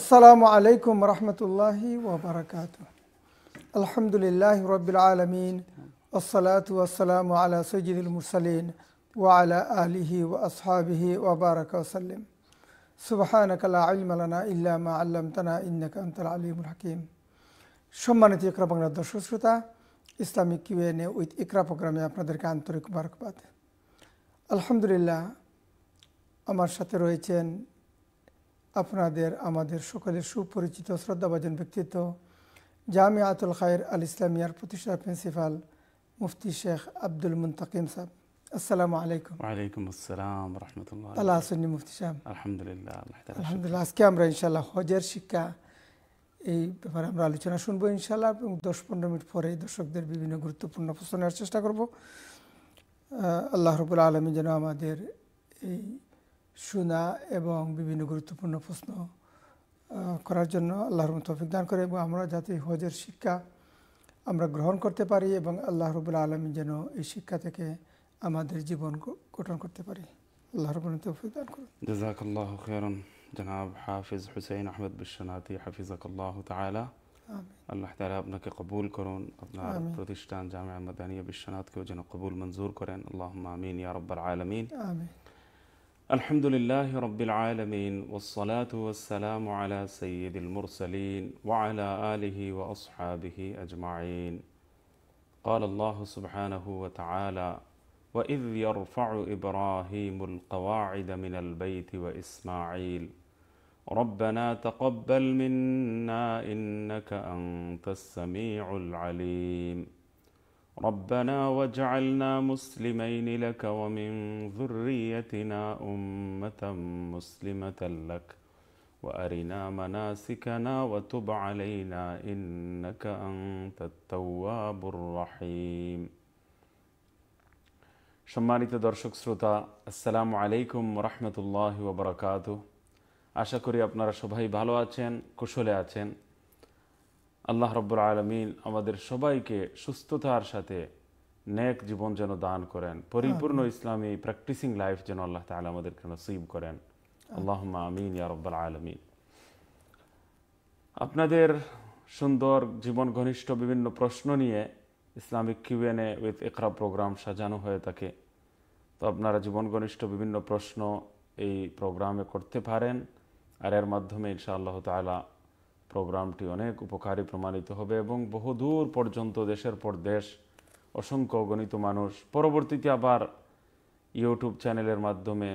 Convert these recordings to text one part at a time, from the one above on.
السلام عليكم ورحمة الله وبركاته الحمد لله رب العالمين والصلاة والسلام على سيد المرسلين وعلى آله وأصحابه وبارك وسلم سبحانك لا علم لنا إلا ما علمتنا إنك أنت العليم الحكيم সম্মানিত ইকরা বাংলার দর্শক শ্রোতা ইসলামিক কিউএনএ উইথ ইকরা প্রোগ্রামে আপনাদেরকে আন্তরিক মুবারকবাদ আলহামদুলিল্লাহ আমার সাথে রয়েছেন আপনাদের আমাদের সকলের সুপরিচিত শ্রদ্ধাভাজন ব্যক্তিত্ব জামি আতুল খায়ের আল ইসলামিয়ার প্রতিষ্ঠা প্রিন্সিপাল মুফতি শেখ আব্দুল মুন্তাকিম সাহেব আসসালামু আলাইকুম ওয়ালাইকুম আসসালাম রহমতুল্লাহ আল্লাহ সুন্নি মুফতি সাহেব আলহামদুলিল্লাহ আলহামদুলিল্লাহ আজকে আমরা ইনশাল্লাহ হজের শিক্ষা এই ব্যাপারে আমরা আলোচনা শুনবো ইনশাল্লাহ এবং দশ পনেরো মিনিট পরে দর্শকদের বিভিন্ন গুরুত্বপূর্ণ প্রশ্ন নেওয়ার চেষ্টা করব আল্লাহ রবুল আলমী যেন আমাদের এই শোনা এবং বিভিন্ন গুরুত্বপূর্ণ প্রশ্ন করার জন্য আল্লাহর তফিক দান করে এবং আমরা যাতে হজের শিক্ষা আমরা গ্রহণ করতে পারি এবং আল্লাহ রবুল্লা আলমী যেন এই শিক্ষা থেকে আমাদের জীবন গঠন করতে পারি আল্লাহ রবুল তফিক দান করুন হাফিজ আল্লাহ আপনাকে কবুল করুন আপনার প্রতিষ্ঠান জামে বিশ্বনাথকেও যেন কবুল মঞ্জুর করেন আল্লাহ আমিন আলমিন الحمد لله رب العالمين والصلاة والسلام على سيد المرسلين وعلى آله وأصحابه أجمعين قال الله سبحانه وتعالى وإذ يرفع إبراهيم القواعد من البيت وإسماعيل ربنا تقبل منا إنك أنت السميع العليم ربنا واجعلنا مسلمين لك ومن ذريتنا أمة مسلمة لك وأرنا مناسكنا وتب علينا إنك أنت التواب الرحيم সম্মানিত দর্শক শ্রোতা আসসালামু আলাইকুম রহমতুল্লাহ ওবরাকাত আশা করি আপনারা সবাই ভালো আছেন কুশলে আছেন আল্লাহ রব্বুল আলমিন আমাদের সবাইকে সুস্থতার সাথে নেক জীবন যেন দান করেন পরিপূর্ণ ইসলামী প্র্যাকটিসিং লাইফ যেন আল্লাহ তালা আমাদেরকে নসিব করেন আল্লাহ আমিন ইয়া রব্বুল আলমিন আপনাদের সুন্দর জীবন ঘনিষ্ঠ বিভিন্ন প্রশ্ন নিয়ে Islamic Q and A with Iqra programme সাজানো হয়ে থাকে তো আপনারা জীবন ঘনিষ্ঠ বিভিন্ন প্রশ্ন এই প্রোগ্রামে করতে পারেন আর এর মাধ্যমে আল্লাহ তালা প্রোগ্রামটি অনেক উপকারী প্রমাণিত হবে এবং বহুদূর পর্যন্ত দেশের পর দেশ অসংখ্য গণিত মানুষ পরবর্তীতে আবার ইউটিউব চ্যানেলের মাধ্যমে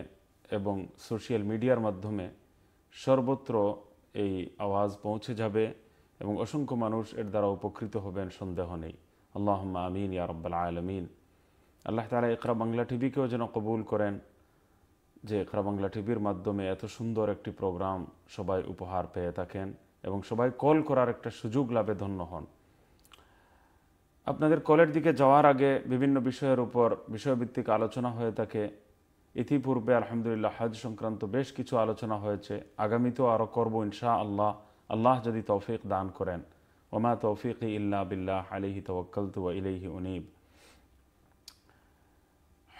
এবং সোশ্যাল মিডিয়ার মাধ্যমে সর্বত্র এই আওয়াজ পৌঁছে যাবে এবং অসংখ্য মানুষ এর দ্বারা উপকৃত হবেন সন্দেহ নেই আল্লাহ আমিন ইয়া রব্বাল আলমিন আল্লাহ তালা ইকরা বাংলা টিভিকেও যেন কবুল করেন যে ইকরা বাংলা টিভির মাধ্যমে এত সুন্দর একটি প্রোগ্রাম সবাই উপহার পেয়ে থাকেন এবং সবাই কল করার একটা সুযোগ লাভে ধন্য হন আপনাদের কলের দিকে যাওয়ার আগে বিভিন্ন বিষয়ের উপর বিষয়ভিত্তিক আলোচনা হয়ে থাকে ইতিপূর্বে আলহামদুলিল্লাহ হজ সংক্রান্ত বেশ কিছু আলোচনা হয়েছে আগামীতেও আরও করবো ইনশা আল্লাহ আল্লাহ যদি তৌফিক দান করেন ওমা তৌফিক ইল্লা বিল্লাহ আলিহি তওয়াক্কালতু ইলাইহি উনিব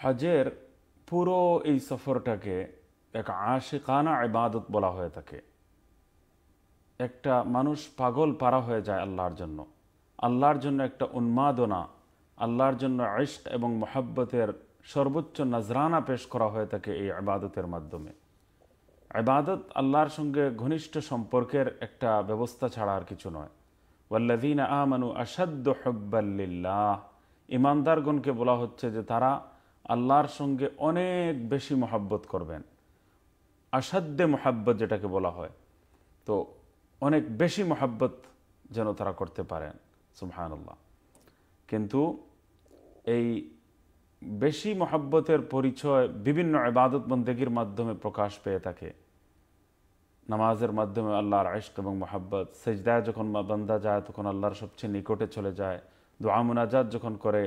হজের পুরো এই সফরটাকে এক আশিকানা ইবাদত বলা হয়ে থাকে একটা মানুষ পাগল পারা হয়ে যায় আল্লাহর জন্য আল্লাহর জন্য একটা উন্মাদনা আল্লাহর জন্য ইস্ক এবং মোহাব্বতের সর্বোচ্চ নজরানা পেশ করা হয়ে থাকে এই আবাদতের মাধ্যমে আবাদত আল্লাহর সঙ্গে ঘনিষ্ঠ সম্পর্কের একটা ব্যবস্থা ছাড়া আর কিছু নয় ওয়াল্লাদিন আমানু আসাদ্য হব্বাল্লিল্লাহ ইমানদারগণকে বলা হচ্ছে যে তারা আল্লাহর সঙ্গে অনেক বেশি মহাব্বত করবেন আসাদ্যে মহাব্বত যেটাকে বলা হয় তো অনেক বেশি মহাব্বত যেন তারা করতে পারেন সুমহানুল্লাহ কিন্তু এই বেশি মহাব্বতের পরিচয় বিভিন্ন ইবাদত বন্দেগীর মাধ্যমে প্রকাশ পেয়ে থাকে নামাজের মাধ্যমে আল্লাহর আইস্ক এবং মহাব্বত সেজদায় যখন বান্দা যায় তখন আল্লাহর সবচেয়ে নিকটে চলে যায় দোয়া মুনাজাত যখন করে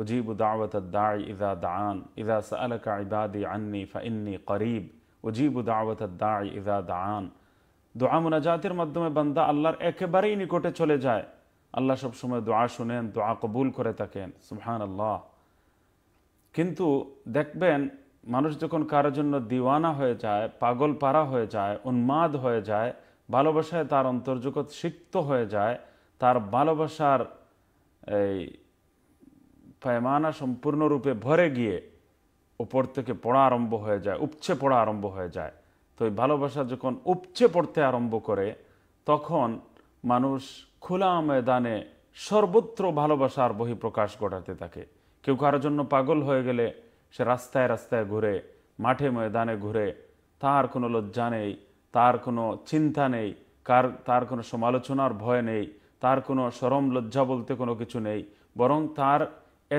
উজিবু দাওয়াত দায় ইদা দান ইদা সালাকা ইবাদি আন্নি ফা ইন্নি করিব উজিবু দাওয়াত দায় ইদা দান দোয়া মোনাজাতের মাধ্যমে বান্দা আল্লাহর একেবারেই নিকটে চলে যায় আল্লাহ সবসময় দোয়া শুনেন দোয়া কবুল করে থাকেন সুহান আল্লাহ কিন্তু দেখবেন মানুষ যখন কারোর জন্য দিওয়ানা হয়ে যায় পাগল পাড়া হয়ে যায় উন্মাদ হয়ে যায় ভালোবাসায় তার অন্তর্জগৎ সিক্ত হয়ে যায় তার ভালোবাসার এই পায়মানা সম্পূর্ণরূপে ভরে গিয়ে উপর থেকে পড়া আরম্ভ হয়ে যায় উপচে পড়া আরম্ভ হয়ে যায় তো ওই ভালোবাসা যখন উপচে পড়তে আরম্ভ করে তখন মানুষ খোলা ময়দানে সর্বত্র ভালোবাসার বহিঃপ্রকাশ ঘটাতে থাকে কেউ কারোর জন্য পাগল হয়ে গেলে সে রাস্তায় রাস্তায় ঘুরে মাঠে ময়দানে ঘুরে তার কোনো লজ্জা নেই তার কোনো চিন্তা নেই কার তার কোনো সমালোচনার ভয় নেই তার কোনো সরম লজ্জা বলতে কোনো কিছু নেই বরং তার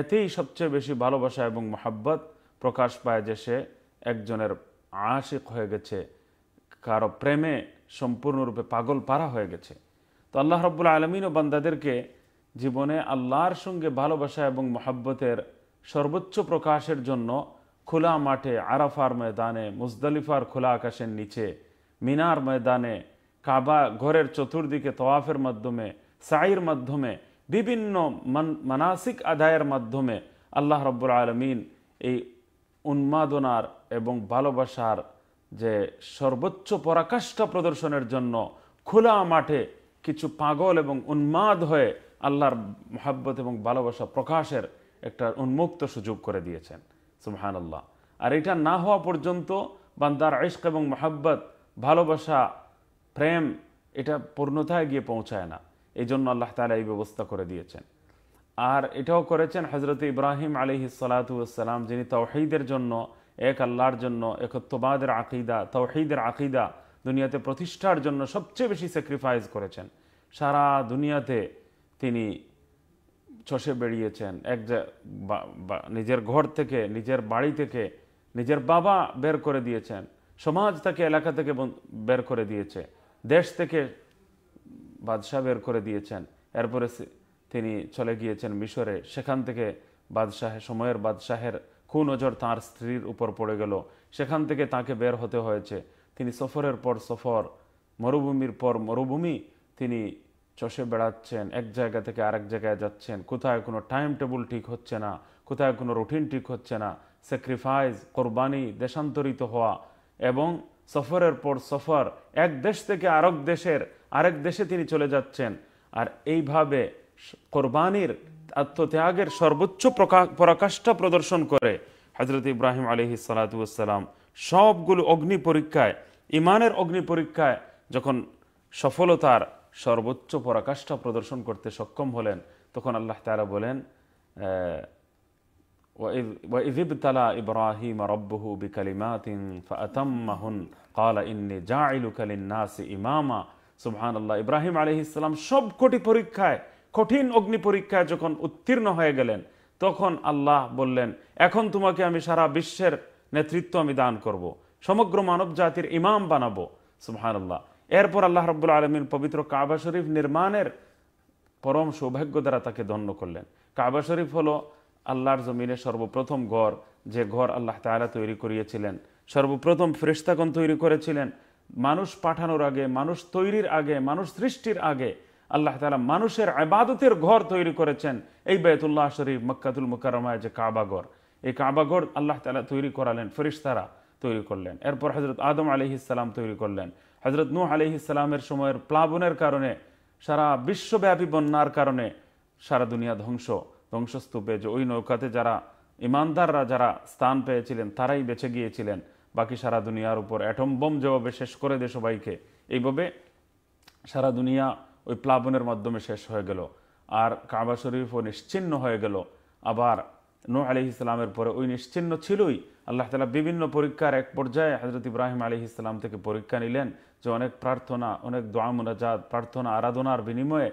এতেই সবচেয়ে বেশি ভালোবাসা এবং মোহাব্বত প্রকাশ পায় যে সে একজনের আশিক হয়ে গেছে কারো প্রেমে সম্পূর্ণরূপে পাগল পারা হয়ে গেছে তো আল্লাহ রব্বুল আলমিন ও বান্দাদেরকে জীবনে আল্লাহর সঙ্গে ভালোবাসা এবং মহাব্বতের সর্বোচ্চ প্রকাশের জন্য খোলা মাঠে আরাফার ময়দানে মুজদালিফার খোলা আকাশের নিচে মিনার ময়দানে কাবা ঘরের চতুর্দিকে তওয়াফের মাধ্যমে সাইর মাধ্যমে বিভিন্ন মানাসিক আদায়ের মাধ্যমে আল্লাহ রব্বুল আলমিন এই উন্মাদনার এবং ভালোবাসার যে সর্বোচ্চ পরাকাষ্ঠা প্রদর্শনের জন্য খোলা মাঠে কিছু পাগল এবং উন্মাদ হয়ে আল্লাহর মহাব্বত এবং ভালোবাসা প্রকাশের একটা উন্মুক্ত সুযোগ করে দিয়েছেন সুমহান আল্লাহ আর এটা না হওয়া পর্যন্ত বান্দার ইস্ক এবং মহাব্বত ভালোবাসা প্রেম এটা পূর্ণতায় গিয়ে পৌঁছায় না এই জন্য আল্লাহ তালা এই ব্যবস্থা করে দিয়েছেন আর এটাও করেছেন হজরত ইব্রাহিম আলী সালাতাম যিনি তৌহিদের জন্য এক আল্লাহর জন্য একত্রবাদের আকিদা তৌহিদের আকিদা দুনিয়াতে প্রতিষ্ঠার জন্য সবচেয়ে বেশি স্যাক্রিফাইস করেছেন সারা দুনিয়াতে তিনি ছসে বেরিয়েছেন এক নিজের ঘর থেকে নিজের বাড়ি থেকে নিজের বাবা বের করে দিয়েছেন সমাজ তাকে এলাকা থেকে বের করে দিয়েছে দেশ থেকে বাদশাহ বের করে দিয়েছেন এরপরে তিনি চলে গিয়েছেন মিশরে সেখান থেকে বাদশাহে সময়ের বাদশাহের নজর তাঁর স্ত্রীর উপর পড়ে গেল সেখান থেকে তাকে বের হতে হয়েছে তিনি সফরের পর সফর মরুভূমির পর মরুভূমি তিনি চষে বেড়াচ্ছেন এক জায়গা থেকে আরেক জায়গায় যাচ্ছেন কোথায় কোনো টাইম টেবল ঠিক হচ্ছে না কোথায় কোনো রুটিন ঠিক হচ্ছে না স্যাক্রিফাইস কোরবানি দেশান্তরিত হওয়া এবং সফরের পর সফর এক দেশ থেকে আরেক দেশের আরেক দেশে তিনি চলে যাচ্ছেন আর এইভাবে কোরবানির আত্মত্যাগের সর্বোচ্চ পরাকাষ্ঠা প্রদর্শন করে হজরত ইব্রাহিম আলহি সালাতাম সবগুলো অগ্নি পরীক্ষায় ইমানের অগ্নি পরীক্ষায় যখন সফলতার সর্বোচ্চ পরাকাষ্ঠা প্রদর্শন করতে সক্ষম হলেন তখন আল্লাহ তারা বলেন ইব্রাহিম রব্বহু বিকালিমাতিন ফাতাম্মাহুন ক্বালা ইন্নী নাসি ইমামা ইব্রাহিম আলাইহিস সবকটি পরীক্ষায় কঠিন অগ্নি পরীক্ষায় যখন উত্তীর্ণ হয়ে গেলেন তখন আল্লাহ বললেন এখন তোমাকে আমি সারা বিশ্বের নেতৃত্ব আমি দান করব। সমগ্র মানব জাতির ইমাম বানাবো সুবাহান্লাহ এরপর আল্লাহ রব্বুল আলমিন পবিত্র কাবা শরীফ নির্মাণের পরম সৌভাগ্য দ্বারা তাকে ধন্য করলেন কাবা শরীফ হলো আল্লাহর জমিনে সর্বপ্রথম ঘর যে ঘর আল্লাহ তালা তৈরি করিয়েছিলেন সর্বপ্রথম ফেরিস্তাগণ তৈরি করেছিলেন মানুষ পাঠানোর আগে মানুষ তৈরির আগে মানুষ সৃষ্টির আগে আল্লাহ তালা মানুষের আবাদতের ঘর তৈরি করেছেন এই বেতুল্লাহ শরীফ মক্কাতুল মুকারমায় যে কাবাগর এই কাবাগর আল্লাহ তালা তৈরি করালেন ফেরিস্তারা তৈরি করলেন এরপর হজরত আদম ইসলাম তৈরি করলেন হজরত নূহ ইসলামের সময়ের প্লাবনের কারণে সারা বিশ্বব্যাপী বন্যার কারণে সারা দুনিয়া ধ্বংস ধ্বংসস্তূপে যে ওই নৌকাতে যারা ইমানদাররা যারা স্থান পেয়েছিলেন তারাই বেছে গিয়েছিলেন বাকি সারা দুনিয়ার উপর অ্যাটম বোম যেভাবে শেষ করে দে সবাইকে এইভাবে সারা দুনিয়া ওই প্লাবনের মাধ্যমে শেষ হয়ে গেল আর কাবা শরীফও নিশ্চিন্ন হয়ে গেল আবার নু আলি ইসলামের পরে ওই নিশ্চিন্ন ছিলই আল্লাহ তালা বিভিন্ন পরীক্ষার এক পর্যায়ে হজরত ইব্রাহিম আলি ইসলাম থেকে পরীক্ষা নিলেন যে অনেক প্রার্থনা অনেক দোয়া মুনাজাত প্রার্থনা আরাধনার বিনিময়ে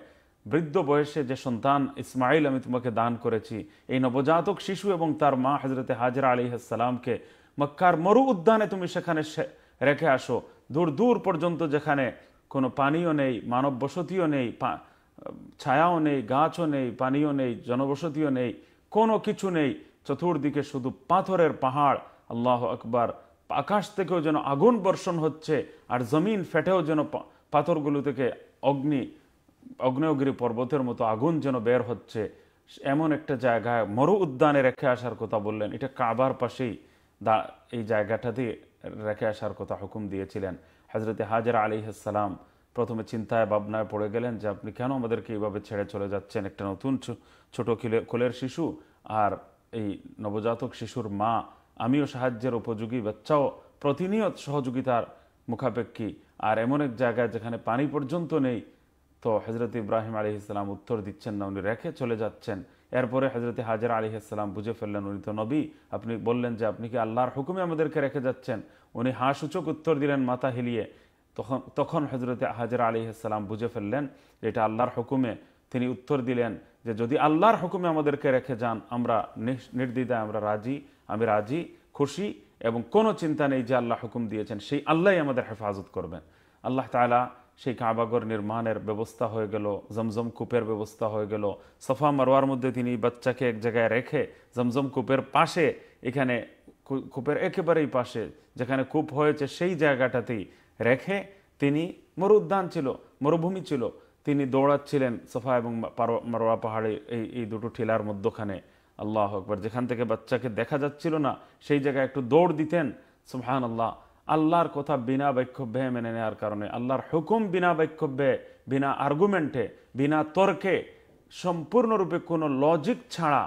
বৃদ্ধ বয়সে যে সন্তান ইসমাইল আমি তোমাকে দান করেছি এই নবজাতক শিশু এবং তার মা হজরতে হাজরা আলি ইসলামকে মক্কার মরু উদ্যানে তুমি সেখানে রেখে আসো দূর দূর পর্যন্ত যেখানে কোনো পানিও নেই মানব বসতিও নেই ছায়াও নেই গাছও নেই পানিও নেই জনবসতিও নেই কোনো কিছু নেই চতুর্দিকে শুধু পাথরের পাহাড় আল্লাহ আকবার আকাশ থেকেও যেন আগুন বর্ষণ হচ্ছে আর জমিন ফেটেও যেন পাথরগুলো থেকে অগ্নি অগ্নেয়গিরি পর্বতের মতো আগুন যেন বের হচ্ছে এমন একটা জায়গায় মরু উদ্যানে রেখে আসার কথা বললেন এটা কাবার পাশেই এই জায়গাটাতে রেখে আসার কথা হুকুম দিয়েছিলেন হজরতে আলী আলিহাসালাম প্রথমে চিন্তায় ভাবনায় পড়ে গেলেন যে আপনি কেন আমাদেরকে এইভাবে ছেড়ে চলে যাচ্ছেন একটা নতুন ছোট কোলের শিশু আর এই নবজাতক শিশুর মা আমিও সাহায্যের উপযোগী বাচ্চাও প্রতিনিয়ত সহযোগিতার মুখাপেক্ষী আর এমন এক জায়গায় যেখানে পানি পর্যন্ত নেই তো হজরত ইব্রাহিম আলী ইসলাম উত্তর দিচ্ছেন না উনি রেখে চলে যাচ্ছেন এরপরে হজরত হাজার আলী ইসলাম বুঝে ফেললেন উনি তো নবী আপনি বললেন যে আপনি কি আল্লাহর হুকুমে আমাদেরকে রেখে যাচ্ছেন উনি হাঁ সূচক উত্তর দিলেন মাথা হিলিয়ে তখন তখন হজরত হাজার আলী ইসলাম বুঝে ফেললেন এটা আল্লাহর হুকুমে তিনি উত্তর দিলেন যে যদি আল্লাহর হুকুমে আমাদেরকে রেখে যান আমরা নির্দিদায় আমরা রাজি আমি রাজি খুশি এবং কোনো চিন্তা নেই যে আল্লাহ হুকুম দিয়েছেন সেই আল্লাহ আমাদের হেফাজত করবেন আল্লাহ তালা সেই কাবাগর নির্মাণের ব্যবস্থা হয়ে গেল জমজম কূপের ব্যবস্থা হয়ে গেল সফা মারোয়ার মধ্যে তিনি বাচ্চাকে এক জায়গায় রেখে জমজম কূপের পাশে এখানে কূপের একেবারেই পাশে যেখানে কূপ হয়েছে সেই জায়গাটাতেই রেখে তিনি মরু উদ্যান ছিল মরুভূমি ছিল তিনি দৌড়াচ্ছিলেন সফা এবং মারোয়া পাহাড়ে এই এই দুটো ঠিলার মধ্যখানে আল্লাহ আকবর যেখান থেকে বাচ্চাকে দেখা যাচ্ছিল না সেই জায়গায় একটু দৌড় দিতেন সুবহান আল্লাহ আল্লাহর কথা বিনা বাক্যভ্যে মেনে নেওয়ার কারণে আল্লাহর হুকুম বিনা বাক্যভ্যে বিনা আর্গুমেন্টে বিনা তর্কে সম্পূর্ণরূপে কোনো লজিক ছাড়া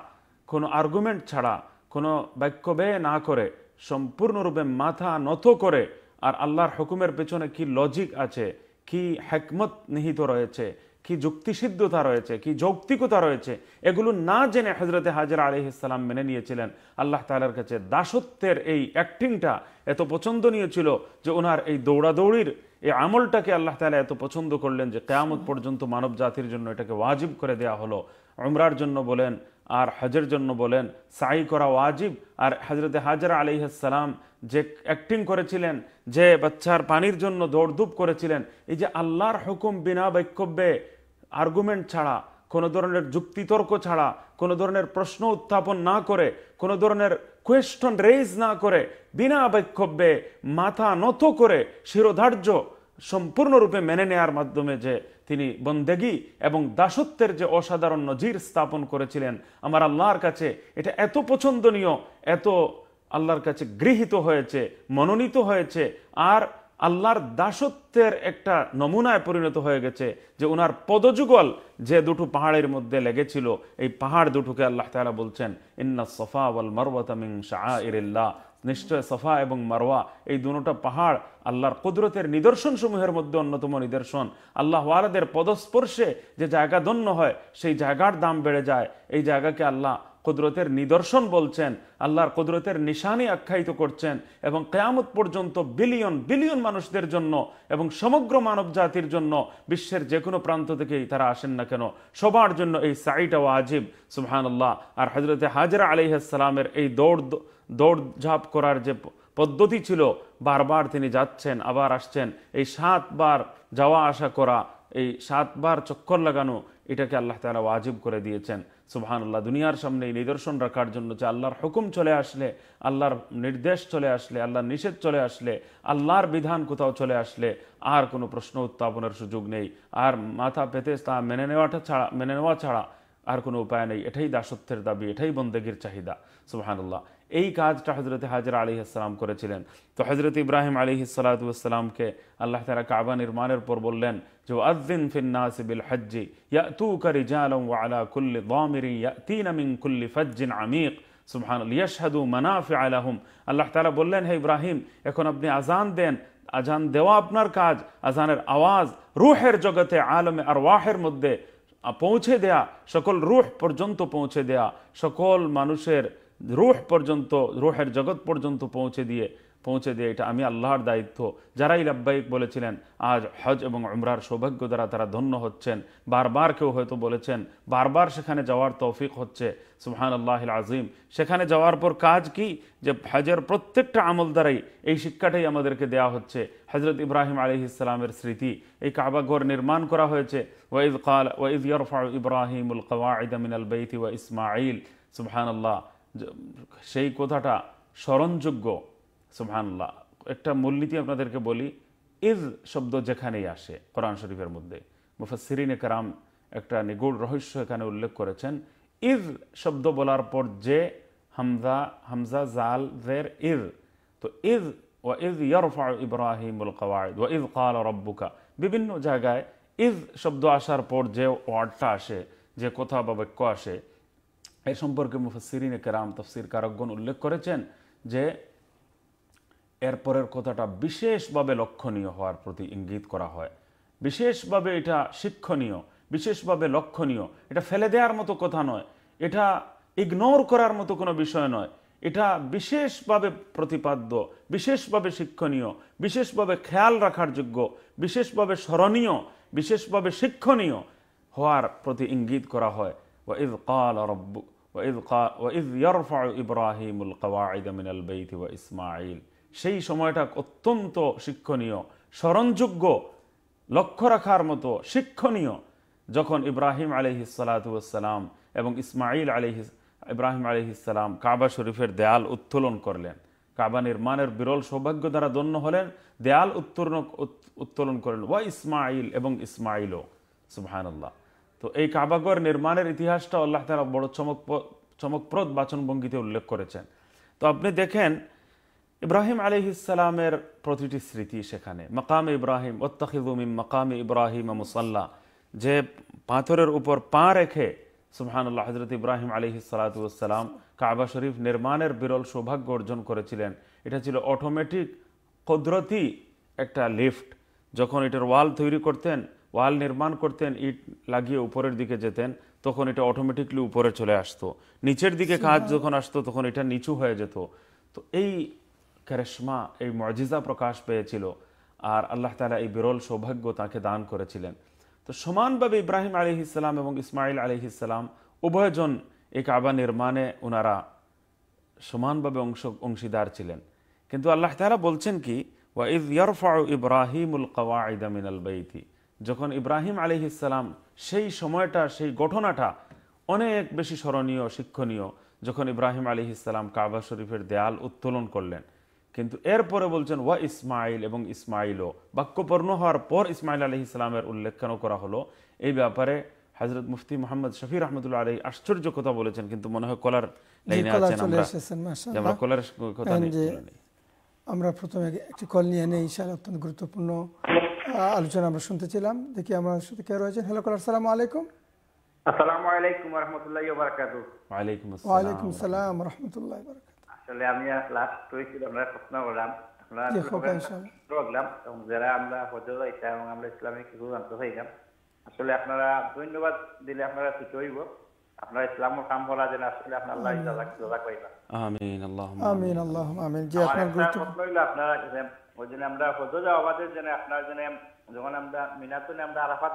কোনো আর্গুমেন্ট ছাড়া কোনো বাক্যব্যয় না করে সম্পূর্ণরূপে মাথা নত করে আর আল্লাহর হুকুমের পেছনে কি লজিক আছে কি হ্যাকমত নিহিত রয়েছে কি যুক্তিসিদ্ধতা রয়েছে কি যৌক্তিকতা রয়েছে এগুলো না জেনে হজরতে হাজরা আলি মেনে নিয়েছিলেন আল্লাহ তালার কাছে দাসত্বের এই অ্যাক্টিংটা এত পছন্দনীয় ছিল যে ওনার এই দৌড়াদৌড়ির এই আমলটাকে আল্লাহ তালা এত পছন্দ করলেন যে কেয়ামত পর্যন্ত মানব জাতির জন্য এটাকে ওয়াজিব করে দেয়া হলো উমরার জন্য বলেন আর হজের জন্য বলেন সাই করা ওয়াজিব আর হজরত হাজরা আলিহাসালাম যে অ্যাক্টিং করেছিলেন যে বাচ্চার পানির জন্য দৌড়ধূপ করেছিলেন এই যে আল্লাহর হুকুম বিনা বৈক্যব্যে আর্গুমেন্ট ছাড়া কোনো ধরনের যুক্তিতর্ক ছাড়া কোনো ধরনের প্রশ্ন উত্থাপন না করে কোনো ধরনের কোয়েশ্চন রেজ না করে বিনা বাক্যব্যে মাথা নত করে শিরোধার্য সম্পূর্ণরূপে মেনে নেয়ার মাধ্যমে যে তিনি বন্দেগি এবং দাসত্বের যে অসাধারণ নজির স্থাপন করেছিলেন আমার আল্লাহর কাছে এটা এত পছন্দনীয় এত আল্লাহর কাছে গৃহীত হয়েছে মনোনীত হয়েছে আর আল্লাহর দাসত্বের একটা নমুনায় পরিণত হয়ে গেছে যে ওনার পদযুগল যে দুটো পাহাড়ের মধ্যে লেগেছিল এই পাহাড় দুটোকে আল্লাহ তালা বলছেন ইন্না সফা ওয়াল মারওয়াতামিং শাহ নিশ্চয় সফা এবং মারওয়া এই দুটা পাহাড় আল্লাহর কুদরতের নিদর্শন সমূহের মধ্যে অন্যতম নিদর্শন আল্লাহ ওয়ালাদের পদস্পর্শে যে জায়গা ধন্য হয় সেই জায়গার দাম বেড়ে যায় এই জায়গাকে আল্লাহ কুদরতের নিদর্শন বলছেন আল্লাহর কুদরতের নিশানি আখ্যায়িত করছেন এবং কেয়ামত পর্যন্ত বিলিয়ন বিলিয়ন মানুষদের জন্য এবং সমগ্র মানব জাতির জন্য বিশ্বের যে কোনো প্রান্ত থেকেই তারা আসেন না কেন সবার জন্য এই সাইটা ও আজিব সুবহানাল্লাহ আর হজরতে হাজরা আলিহাসালামের এই দৌড় দৌড় ঝাঁপ করার যে পদ্ধতি ছিল বারবার তিনি যাচ্ছেন আবার আসছেন এই সাতবার যাওয়া আসা করা এই সাতবার চক্কর লাগানো এটাকে আল্লাহ তালা ওয়াজিব করে দিয়েছেন আল্লাহ দুনিয়ার সামনে এই নিদর্শন রাখার জন্য যে আল্লাহর হুকুম চলে আসলে আল্লাহর নির্দেশ চলে আসলে আল্লাহর নিষেধ চলে আসলে আল্লাহর বিধান কোথাও চলে আসলে আর কোনো প্রশ্ন উত্থাপনের সুযোগ নেই আর মাথা পেতে তা মেনে নেওয়াটা ছাড়া মেনে নেওয়া ছাড়া আর কোনো উপায় নেই এটাই দাসত্বের দাবি এটাই বন্দেগীর চাহিদা সুবাহানুল্লাহ এই কাজটা হজরত হাজরা আলী ইসলাম করেছিলেন তো হজরত ইব্রাহিম আলী সালাতামকে আল্লাহ তালা কাবা নির্মাণের পর বললেন تؤذن في الناس بالحج يأتوك رجالا وعلى كل ضامر يأتين من كل فج عميق سبحان الله ليشهدوا منافع لهم الله تعالى بولن هي إبراهيم يكون ابني أزان دين أزان دوا ابنر كاج أزان الأواز روحر جغته عالم أرواحر مده روح দেয়া সকল রুহ পর্যন্ত পৌঁছে দেয়া روح মানুষের রুহ روح রুহের জগৎ পর্যন্ত পৌঁছে দিয়ে পৌঁছে দিয়ে এটা আমি আল্লাহর দায়িত্ব যারাই লাব্বাইক বলেছিলেন আজ হজ এবং উমরার সৌভাগ্য দ্বারা তারা ধন্য হচ্ছেন বারবার কেউ হয়তো বলেছেন বারবার সেখানে যাওয়ার তৌফিক হচ্ছে সুহান আল্লাহ আজিম সেখানে যাওয়ার পর কাজ কি যে হজের প্রত্যেকটা আমল দ্বারাই এই শিক্ষাটাই আমাদেরকে দেয়া হচ্ছে হজরত ইব্রাহিম আলি ইসলামের স্মৃতি এই কাবাঘর নির্মাণ করা হয়েছে ওয়াইদ কাল ওয়াইদ ইয়রফা ইব্রাহিম কওয়াঈদ মিনাল বেইতি ওয়া ইসমাইল সুবহান আল্লাহ সেই কথাটা স্মরণযোগ্য সুবহানাল্লাহ একটা মূলনীতি আপনাদেরকে বলি ইজ শব্দ যেখানেই আসে কোরআন শরীফের মধ্যে মুফাসিরিনে কারাম একটা নিগুড় রহস্য এখানে উল্লেখ করেছেন ইজ শব্দ বলার পর যে হামজা হামজা জাল জের ইজ তো ইজ ও ইজ ইয়রফা ইব্রাহিমুল কওয়ায়দ ও ইজ কাল রব্বুকা বিভিন্ন জায়গায় ইজ শব্দ আসার পর যে ওয়ার্ডটা আসে যে কথা বা বাক্য আসে এ সম্পর্কে মুফাসিরিনে কেরাম তফসির কারকগণ উল্লেখ করেছেন যে এরপরের কথাটা বিশেষভাবে লক্ষণীয় হওয়ার প্রতি ইঙ্গিত করা হয় বিশেষভাবে এটা শিক্ষণীয় বিশেষভাবে লক্ষণীয় এটা ফেলে দেওয়ার মতো কথা নয় এটা ইগনোর করার মতো কোনো বিষয় নয় এটা বিশেষভাবে প্রতিপাদ্য বিশেষভাবে শিক্ষণীয় বিশেষভাবে খেয়াল রাখার যোগ্য বিশেষভাবে স্মরণীয় বিশেষভাবে শিক্ষণীয় হওয়ার প্রতি ইঙ্গিত করা হয় ওয়াইদ কাল রব্বু ওয়াইদ কা ওয়াঈদ ইয়রফা ইব্রাহিমুল কওয়াঈদ মিনাল বেইথ ওয়া ইসমাঈল সেই সময়টা অত্যন্ত শিক্ষণীয় স্মরণযোগ্য লক্ষ্য রাখার মতো শিক্ষণীয় যখন ইব্রাহিম আলহি সালাতাম এবং ইসমাইল আলহি ইব্রাহিম আলহিসাল্লাম কাবা শরীফের দেয়াল উত্তোলন করলেন কাবা নির্মাণের বিরল সৌভাগ্য দ্বারা দন্য হলেন দেয়াল উত্তোলন উত্তোলন করলেন ওয়া ইসমাইল এবং ইসমাইলও সুবাহান্লাহ তো এই কাবাগর নির্মাণের ইতিহাসটা আল্লাহ তারা বড় চমক চমকপ্রদ বাচনভঙ্গিতে উল্লেখ করেছেন তো আপনি দেখেন ইব্রাহিম ইসালামের প্রতিটি স্মৃতি সেখানে মকাম ইব্রাহিম ওত্তাহিদুমিম মকাম ইব্রাহিম মুসাল্লা যে পাথরের উপর পা রেখে সুবহানুল্লাহ হজরত ইব্রাহিম আলহি সালাতাম কাবা শরীফ নির্মাণের বিরল সৌভাগ্য অর্জন করেছিলেন এটা ছিল অটোমেটিক কুদরতি একটা লিফট যখন এটার ওয়াল তৈরি করতেন ওয়াল নির্মাণ করতেন ইট লাগিয়ে উপরের দিকে যেতেন তখন এটা অটোমেটিকলি উপরে চলে আসতো নিচের দিকে কাজ যখন আসতো তখন এটা নিচু হয়ে যেত তো এই কেরেশমা এই মর্জিজা প্রকাশ পেয়েছিল আর আল্লাহ তালা এই বিরল সৌভাগ্য তাকে দান করেছিলেন তো সমানভাবে ইব্রাহিম আলি ইসলাম এবং ইসমাইল আলি ইসলাম উভয়জন এই কাবা নির্মাণে ওনারা সমানভাবে অংশ অংশীদার ছিলেন কিন্তু আল্লাহ তালা বলছেন কি ওয়াইদ ইয়ারফা ইব্রাহিমুল আল বাইতি যখন ইব্রাহিম আলি ইসলাম সেই সময়টা সেই ঘটনাটা অনেক বেশি স্মরণীয় শিক্ষণীয় যখন ইব্রাহিম আলি ইসলাম কাবা শরীফের দেয়াল উত্তোলন করলেন কিন্তু এরপরে বলছেন ওয়া ইসমাইল এবং ইসমাইলও বাক্যপর্ণ হওয়ার পর ইসমাইল আলি ইসলামের উল্লেখ কেন করা হলো এই ব্যাপারে হজরত মুফতি মোহাম্মদ শফি রহমতুল্লাহ আলহী আশ্চর্য কথা বলেছেন কিন্তু মনে হয় কলার আমরা প্রথমে একটি কল নিয়ে নেই অত্যন্ত গুরুত্বপূর্ণ আলোচনা আমরা শুনতেছিলাম দেখি আমার সাথে কে রয়েছেন হ্যালো কলার সালাম আলাইকুম আসসালামু আলাইকুম রহমতুল্লাহ বারাকাতু ওয়া আসসালাম রহমতুল্লাহ বারাকাতু তাহলে আমি লাস্ট হয়েছিল আমরা স্বপ্ন করলাম এবং যারা আমরা হজর এবং আমরা ইসলামিক আসলে আপনারা ধন্যবাদ দিলে আপনারা ঠিক হইব আপনার ওই জন্য আমরা আপনার যখন আমরা আমরা আরাফাত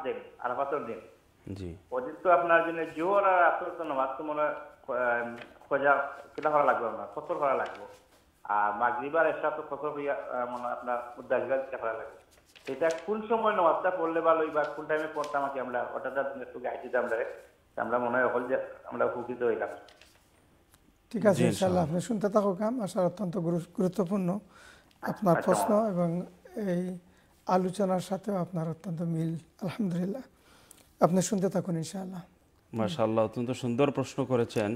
আপনার আর আসল ধন্যবাদ নামাজ খোঁজা কিনা করা লাগবে আপনার খতর করা লাগবে আর মাগরিবার এসা তো খতর হইয়া মানে আপনার উদ্যাসিকা দিতে করা লাগবে এটা কোন সময় নামাজটা পড়লে ভালো বা কোন টাইমে পড়তাম আর কি আমরা ওটা একটু গাইড দিতাম আমরা মনে হয় হল যে আমরা উপকৃত হইলাম ঠিক আছে ইনশাল্লাহ আপনি শুনতে থাকুক আসার অত্যন্ত গুরুত্বপূর্ণ আপনার আচ্ছা। প্রশ্ন এবং এই আলোচনার সাথেও আপনার অত্যন্ত মিল আলহামদুলিল্লাহ আপনি শুনতে থাকুন ইনশাল্লাহ মাশাআল্লাহ অত্যন্ত সুন্দর প্রশ্ন করেছেন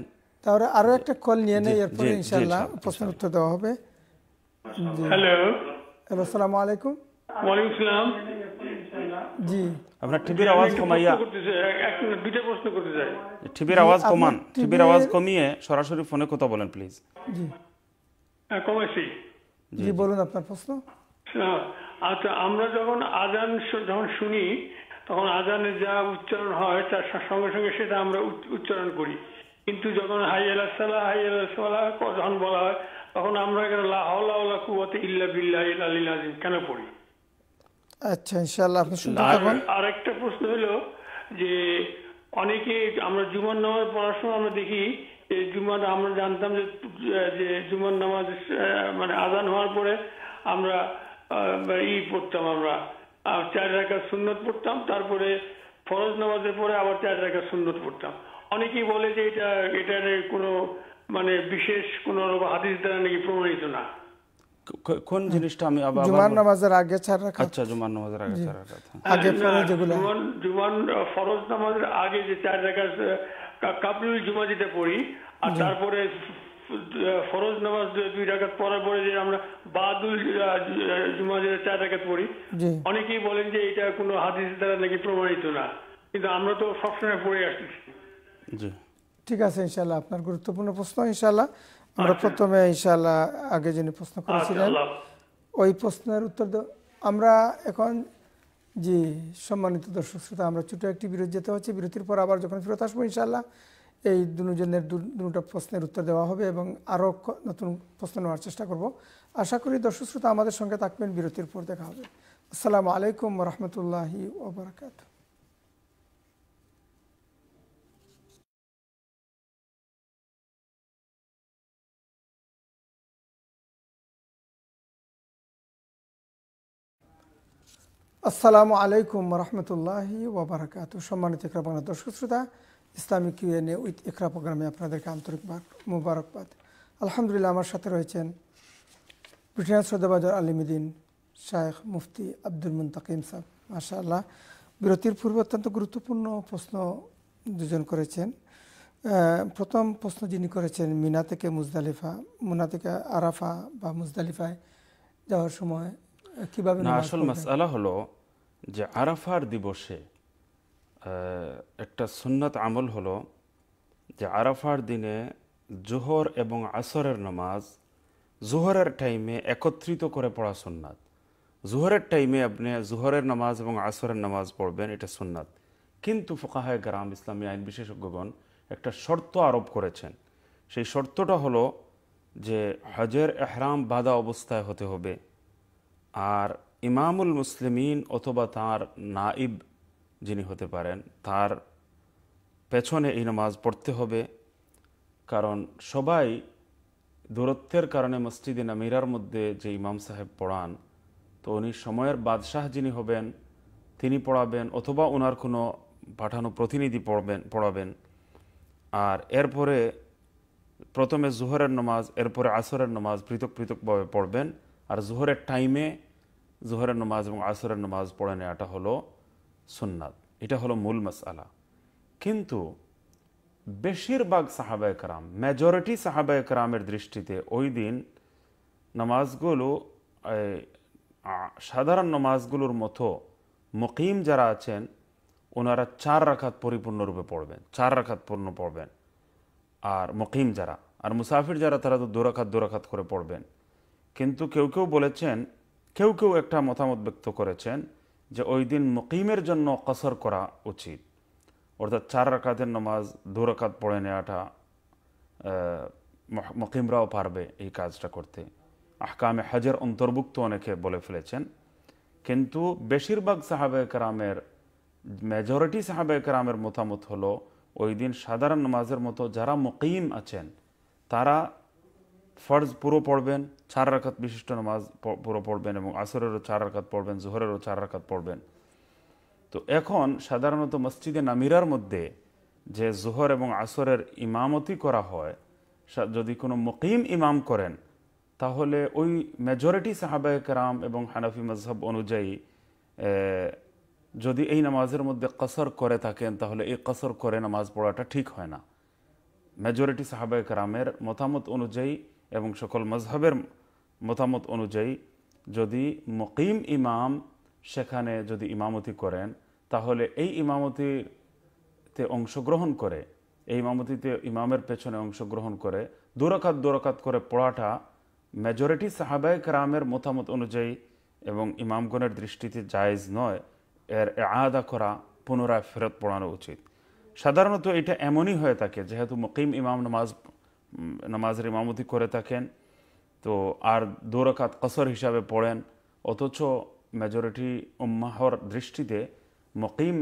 তাহলে আরো একটা কল নিয়ে নেই এরপরে ইনশাল্লাহ প্রশ্নের উত্তর দেওয়া হবে হ্যালো হ্যালো সালাম আলাইকুম ওয়ালাইকুম জি আপনার টিভির আওয়াজ কমাইয়া দুইটা প্রশ্ন করতে চাই টিভির আওয়াজ কমান টিভির আওয়াজ কমিয়ে সরাসরি ফোনে কথা বলেন প্লিজ জি হ্যাঁ, কমাইছি জি বলুন আপনার প্রশ্ন আচ্ছা, আচ্ছা আমরা যখন আজান যখন শুনি তখন আজানের যা উচ্চারণ হয় তার সঙ্গে সঙ্গে সেটা আমরা উচ্চারণ করি কিন্তু যখন হাই আলাহ হাই আলাহ যখন বলা হয় তখন আমরা এখানে লাহাউলা কুয়াতে ইল্লা বিল্লাহ আলী আজিম কেন পড়ি আচ্ছা ইনশাআল্লাহ আপনি আর একটা প্রশ্ন হলো যে অনেকে আমরা জুমার নামাজ পড়ার সময় আমরা দেখি জুমার আমরা জানতাম যে যে জুমার নামাজ মানে আজান হওয়ার পরে আমরা ই পড়তাম আমরা চার রাখা সুন্নত পড়তাম তারপরে ফরজ নামাজের পরে আবার চার রাখা সুন্নত পড়তাম অনেকেই বলে যে এটা এটার কোন মানে বিশেষ কোন হাদিস দ্বারা নাকি প্রমাণিত না কোন জিনিসটা আমি আবার জুমার নামাজের আগে ছাড় রাখা আচ্ছা জুমার নামাজের আগে ছাড় রাখা আগে ফরজ যেগুলো জুমার জুমার ফরজ নামাজের আগে যে চার রাকাত কাবলুল জুমা যেটা পড়ি আর তারপরে ফরজ নামাজ দুই রাকাত পড়ার পরে যে আমরা বাদুল জুমা যে চার রাকাত পড়ি অনেকেই বলেন যে এটা কোনো হাদিস দ্বারা নাকি প্রমাণিত না কিন্তু আমরা তো সবসময় পড়ে আসতেছি ঠিক আছে ইনশাল্লাহ আপনার গুরুত্বপূর্ণ প্রশ্ন ইনশাল্লাহ আমরা আচ্ছা। প্রথমে ইনশাল্লাহ আগে যিনি প্রশ্ন করেছিলেন আচ্ছা, ওই প্রশ্নের উত্তর আমরা এখন জি সম্মানিত দর্শক শ্রোতা আমরা ছোটো একটি বিরতি যেতে হচ্ছে বিরতির পর আবার যখন ফেরত আসবো ইনশাল্লাহ এই দুজনের দুটা প্রশ্নের উত্তর দেওয়া হবে এবং আরও নতুন প্রশ্ন নেওয়ার চেষ্টা করব আশা করি দর্শক শ্রোতা আমাদের সঙ্গে থাকবেন বিরতির পর দেখা হবে আসসালামু আলাইকুম রহমতুল্লাহি ওবরাকাতু আসসালামু আলাইকুম রহমতুল্লাহ ওবরাকাত সম্মানিত বাংলা দর্শক শ্রোতা ইসলামিক ইউএনএ উইথ ইকরা প্রোগ্রামে আপনাদেরকে আন্তরিক মুবারকবাদ আলহামদুলিল্লাহ আমার সাথে রয়েছেন ব্রিটেনের সৌদাবাজার আলিমুদ্দিন শায়েখ মুফতি আব্দুল মুন্তাকিম সাহ মাশা আল্লাহ বিরতির পূর্বে অত্যন্ত গুরুত্বপূর্ণ প্রশ্ন দুজন করেছেন প্রথম প্রশ্ন যিনি করেছেন মিনা থেকে মুজদালিফা মুনা থেকে আরাফা বা মুজদালিফায় যাওয়ার সময় কিভাবে না আসল মাসালা হলো যে আরাফার দিবসে একটা সুন্নত আমল হলো যে আরাফার দিনে জোহর এবং আসরের নামাজ জোহরের টাইমে একত্রিত করে পড়া সুন্নাত জোহরের টাইমে আপনি জোহরের নামাজ এবং আসরের নামাজ পড়বেন এটা সুন্নাত কিন্তু ফোকাহায় গ্রাম ইসলামী আইন বিশেষজ্ঞগণ একটা শর্ত আরোপ করেছেন সেই শর্তটা হলো যে হজের এহরাম বাধা অবস্থায় হতে হবে আর ইমামুল মুসলিমিন অথবা তার নাইব যিনি হতে পারেন তার পেছনে এই নামাজ পড়তে হবে কারণ সবাই দূরত্বের কারণে মসজিদে নামিরার মধ্যে যে ইমাম সাহেব পড়ান তো উনি সময়ের বাদশাহ যিনি হবেন তিনি পড়াবেন অথবা ওনার কোনো পাঠানো প্রতিনিধি পড়বেন পড়াবেন আর এরপরে প্রথমে জোহরের নামাজ এরপরে আসরের নামাজ পৃথক পৃথকভাবে পড়বেন আর জোহরের টাইমে জোহরের নমাজ এবং আসরের নমাজ পড়ে নেওয়াটা হলো সুন্নাত এটা হলো মূল মশালা কিন্তু বেশিরভাগ সাহাবায় কারাম মেজরিটি সাহাবায় কারামের দৃষ্টিতে ওই দিন নামাজগুলো সাধারণ নামাজগুলোর মতো মকিম যারা আছেন ওনারা চার রাখাত পরিপূর্ণরূপে পড়বেন চার রাখাত পূর্ণ পড়বেন আর মকিম যারা আর মুসাফির যারা তারা তো দুরাখাত দুরাখাত করে পড়বেন কিন্তু কেউ কেউ বলেছেন কেউ কেউ একটা মতামত ব্যক্ত করেছেন যে ওই দিন মুকিমের জন্য কসর করা উচিত অর্থাৎ চার রাখাতের নমাজ দু রাকাত পড়ে নেওয়াটা মকিমরাও পারবে এই কাজটা করতে আহকামে হাজের অন্তর্ভুক্ত অনেকে বলে ফেলেছেন কিন্তু বেশিরভাগ সাহাবে কারামের মেজরিটি সাহাবে কারামের মতামত হলো ওই দিন সাধারণ নামাজের মতো যারা মুকিম আছেন তারা ফরজ পুরো পড়বেন চার রাখাত বিশিষ্ট নামাজ পুরো পড়বেন এবং আসরেরও চার রাখাত পড়বেন জোহরেরও চার রাখাত পড়বেন তো এখন সাধারণত মসজিদে নামিরার মধ্যে যে জোহর এবং আসরের ইমামতি করা হয় যদি কোনো মকিম ইমাম করেন তাহলে ওই মেজরিটি সাহাবাহাম এবং হানাফি মজহব অনুযায়ী যদি এই নামাজের মধ্যে কসর করে থাকেন তাহলে এই কসর করে নামাজ পড়াটা ঠিক হয় না মেজরিটি সাহাবাহামের মতামত অনুযায়ী এবং সকল মজহবের মতামত অনুযায়ী যদি মকিম ইমাম সেখানে যদি ইমামতি করেন তাহলে এই ইমামতিতে অংশগ্রহণ করে এই ইমামতিতে ইমামের পেছনে অংশগ্রহণ করে দুরাকাত দুরাকাত করে পড়াটা মেজরিটি সাহাবায় কারামের মতামত অনুযায়ী এবং ইমামগণের দৃষ্টিতে জায়েজ নয় এর আদা করা পুনরায় ফেরত পড়ানো উচিত সাধারণত এটা এমনই হয়ে থাকে যেহেতু মকিম ইমাম নামাজ নামাজের ইমামতি করে থাকেন তো আর দোরাকাত কসর হিসাবে পড়েন অথচ মেজরিটি উম্মাহর দৃষ্টিতে মকিম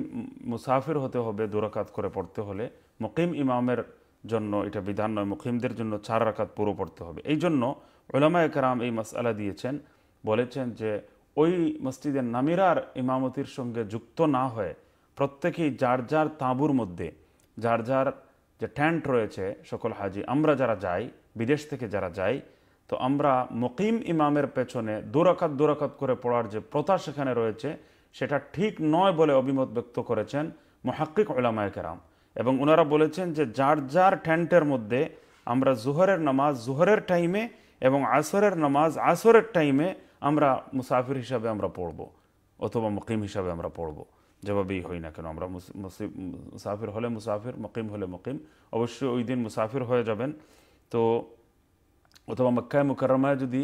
মুসাফির হতে হবে দোরাকাত করে পড়তে হলে মকিম ইমামের জন্য এটা বিধান নয় মুকিমদের জন্য চার রাকাত পুরো পড়তে হবে এই জন্য ওলামা একরাম এই মাসালা দিয়েছেন বলেছেন যে ওই মসজিদের নামিরার ইমামতির সঙ্গে যুক্ত না হয়ে প্রত্যেকেই যার যার তাঁবুর মধ্যে যার যার যে ট্যান্ট রয়েছে সকল হাজি আমরা যারা যাই বিদেশ থেকে যারা যাই তো আমরা মকিম ইমামের পেছনে দুরাকাত দুরাকাত করে পড়ার যে প্রথা সেখানে রয়েছে সেটা ঠিক নয় বলে অভিমত ব্যক্ত করেছেন মহাক্কিক ওলামায় কেরাম এবং ওনারা বলেছেন যে যার যার ট্যান্টের মধ্যে আমরা জুহরের নামাজ জুহরের টাইমে এবং আসরের নামাজ আসরের টাইমে আমরা মুসাফির হিসাবে আমরা পড়ব অথবা মুকিম হিসাবে আমরা পড়বো জবাবেই হই না কেন আমরা মুসাফির হলে মুসাফির মকিম হলে মকিম অবশ্যই ওই দিন মুসাফির হয়ে যাবেন তো অথবা মক্কায় মুকরমায় যদি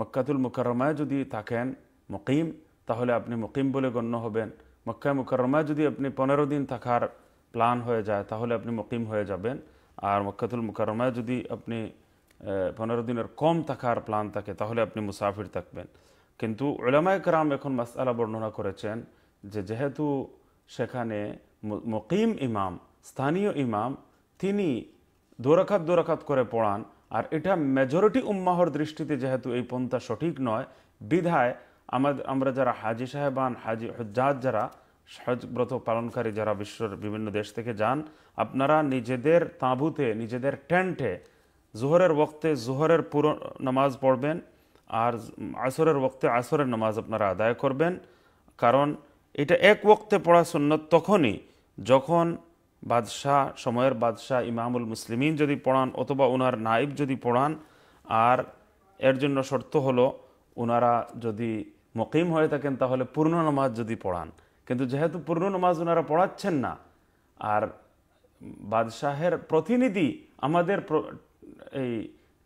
মক্কাতুল মুকরমায় যদি থাকেন মকিম তাহলে আপনি মকিম বলে গণ্য হবেন মক্কায় মুকরমায় যদি আপনি পনেরো দিন থাকার প্ল্যান হয়ে যায় তাহলে আপনি মকিম হয়ে যাবেন আর মক্কাতুল মুকরমায় যদি আপনি পনেরো দিনের কম থাকার প্ল্যান থাকে তাহলে আপনি মুসাফির থাকবেন কিন্তু ওলামায় কারাম এখন মাসালা বর্ণনা করেছেন যে যেহেতু সেখানে মকিম ইমাম স্থানীয় ইমাম তিনি দোরাখাত দোরাখাত করে পড়ান আর এটা মেজরিটি উম্মাহর দৃষ্টিতে যেহেতু এই পন্থা সঠিক নয় বিধায় আমাদের আমরা যারা হাজি সাহেবান হাজি হজ্জাত যারা হজব্রত পালনকারী যারা বিশ্বের বিভিন্ন দেশ থেকে যান আপনারা নিজেদের তাঁবুতে নিজেদের টেন্টে জোহরের ওক্তে জোহরের পুরো নামাজ পড়বেন আর আসরের ওক্তে আসরের নামাজ আপনারা আদায় করবেন কারণ এটা এক ওক্তে পড়া সুন্নত তখনই যখন বাদশাহ সময়ের বাদশাহ ইমামুল মুসলিমিন যদি পড়ান অথবা ওনার নাইব যদি পড়ান আর এর জন্য শর্ত হলো ওনারা যদি মকিম হয়ে থাকেন তাহলে পূর্ণ নামাজ যদি পড়ান কিন্তু যেহেতু পূর্ণ নামাজ ওনারা পড়াচ্ছেন না আর বাদশাহের প্রতিনিধি আমাদের এই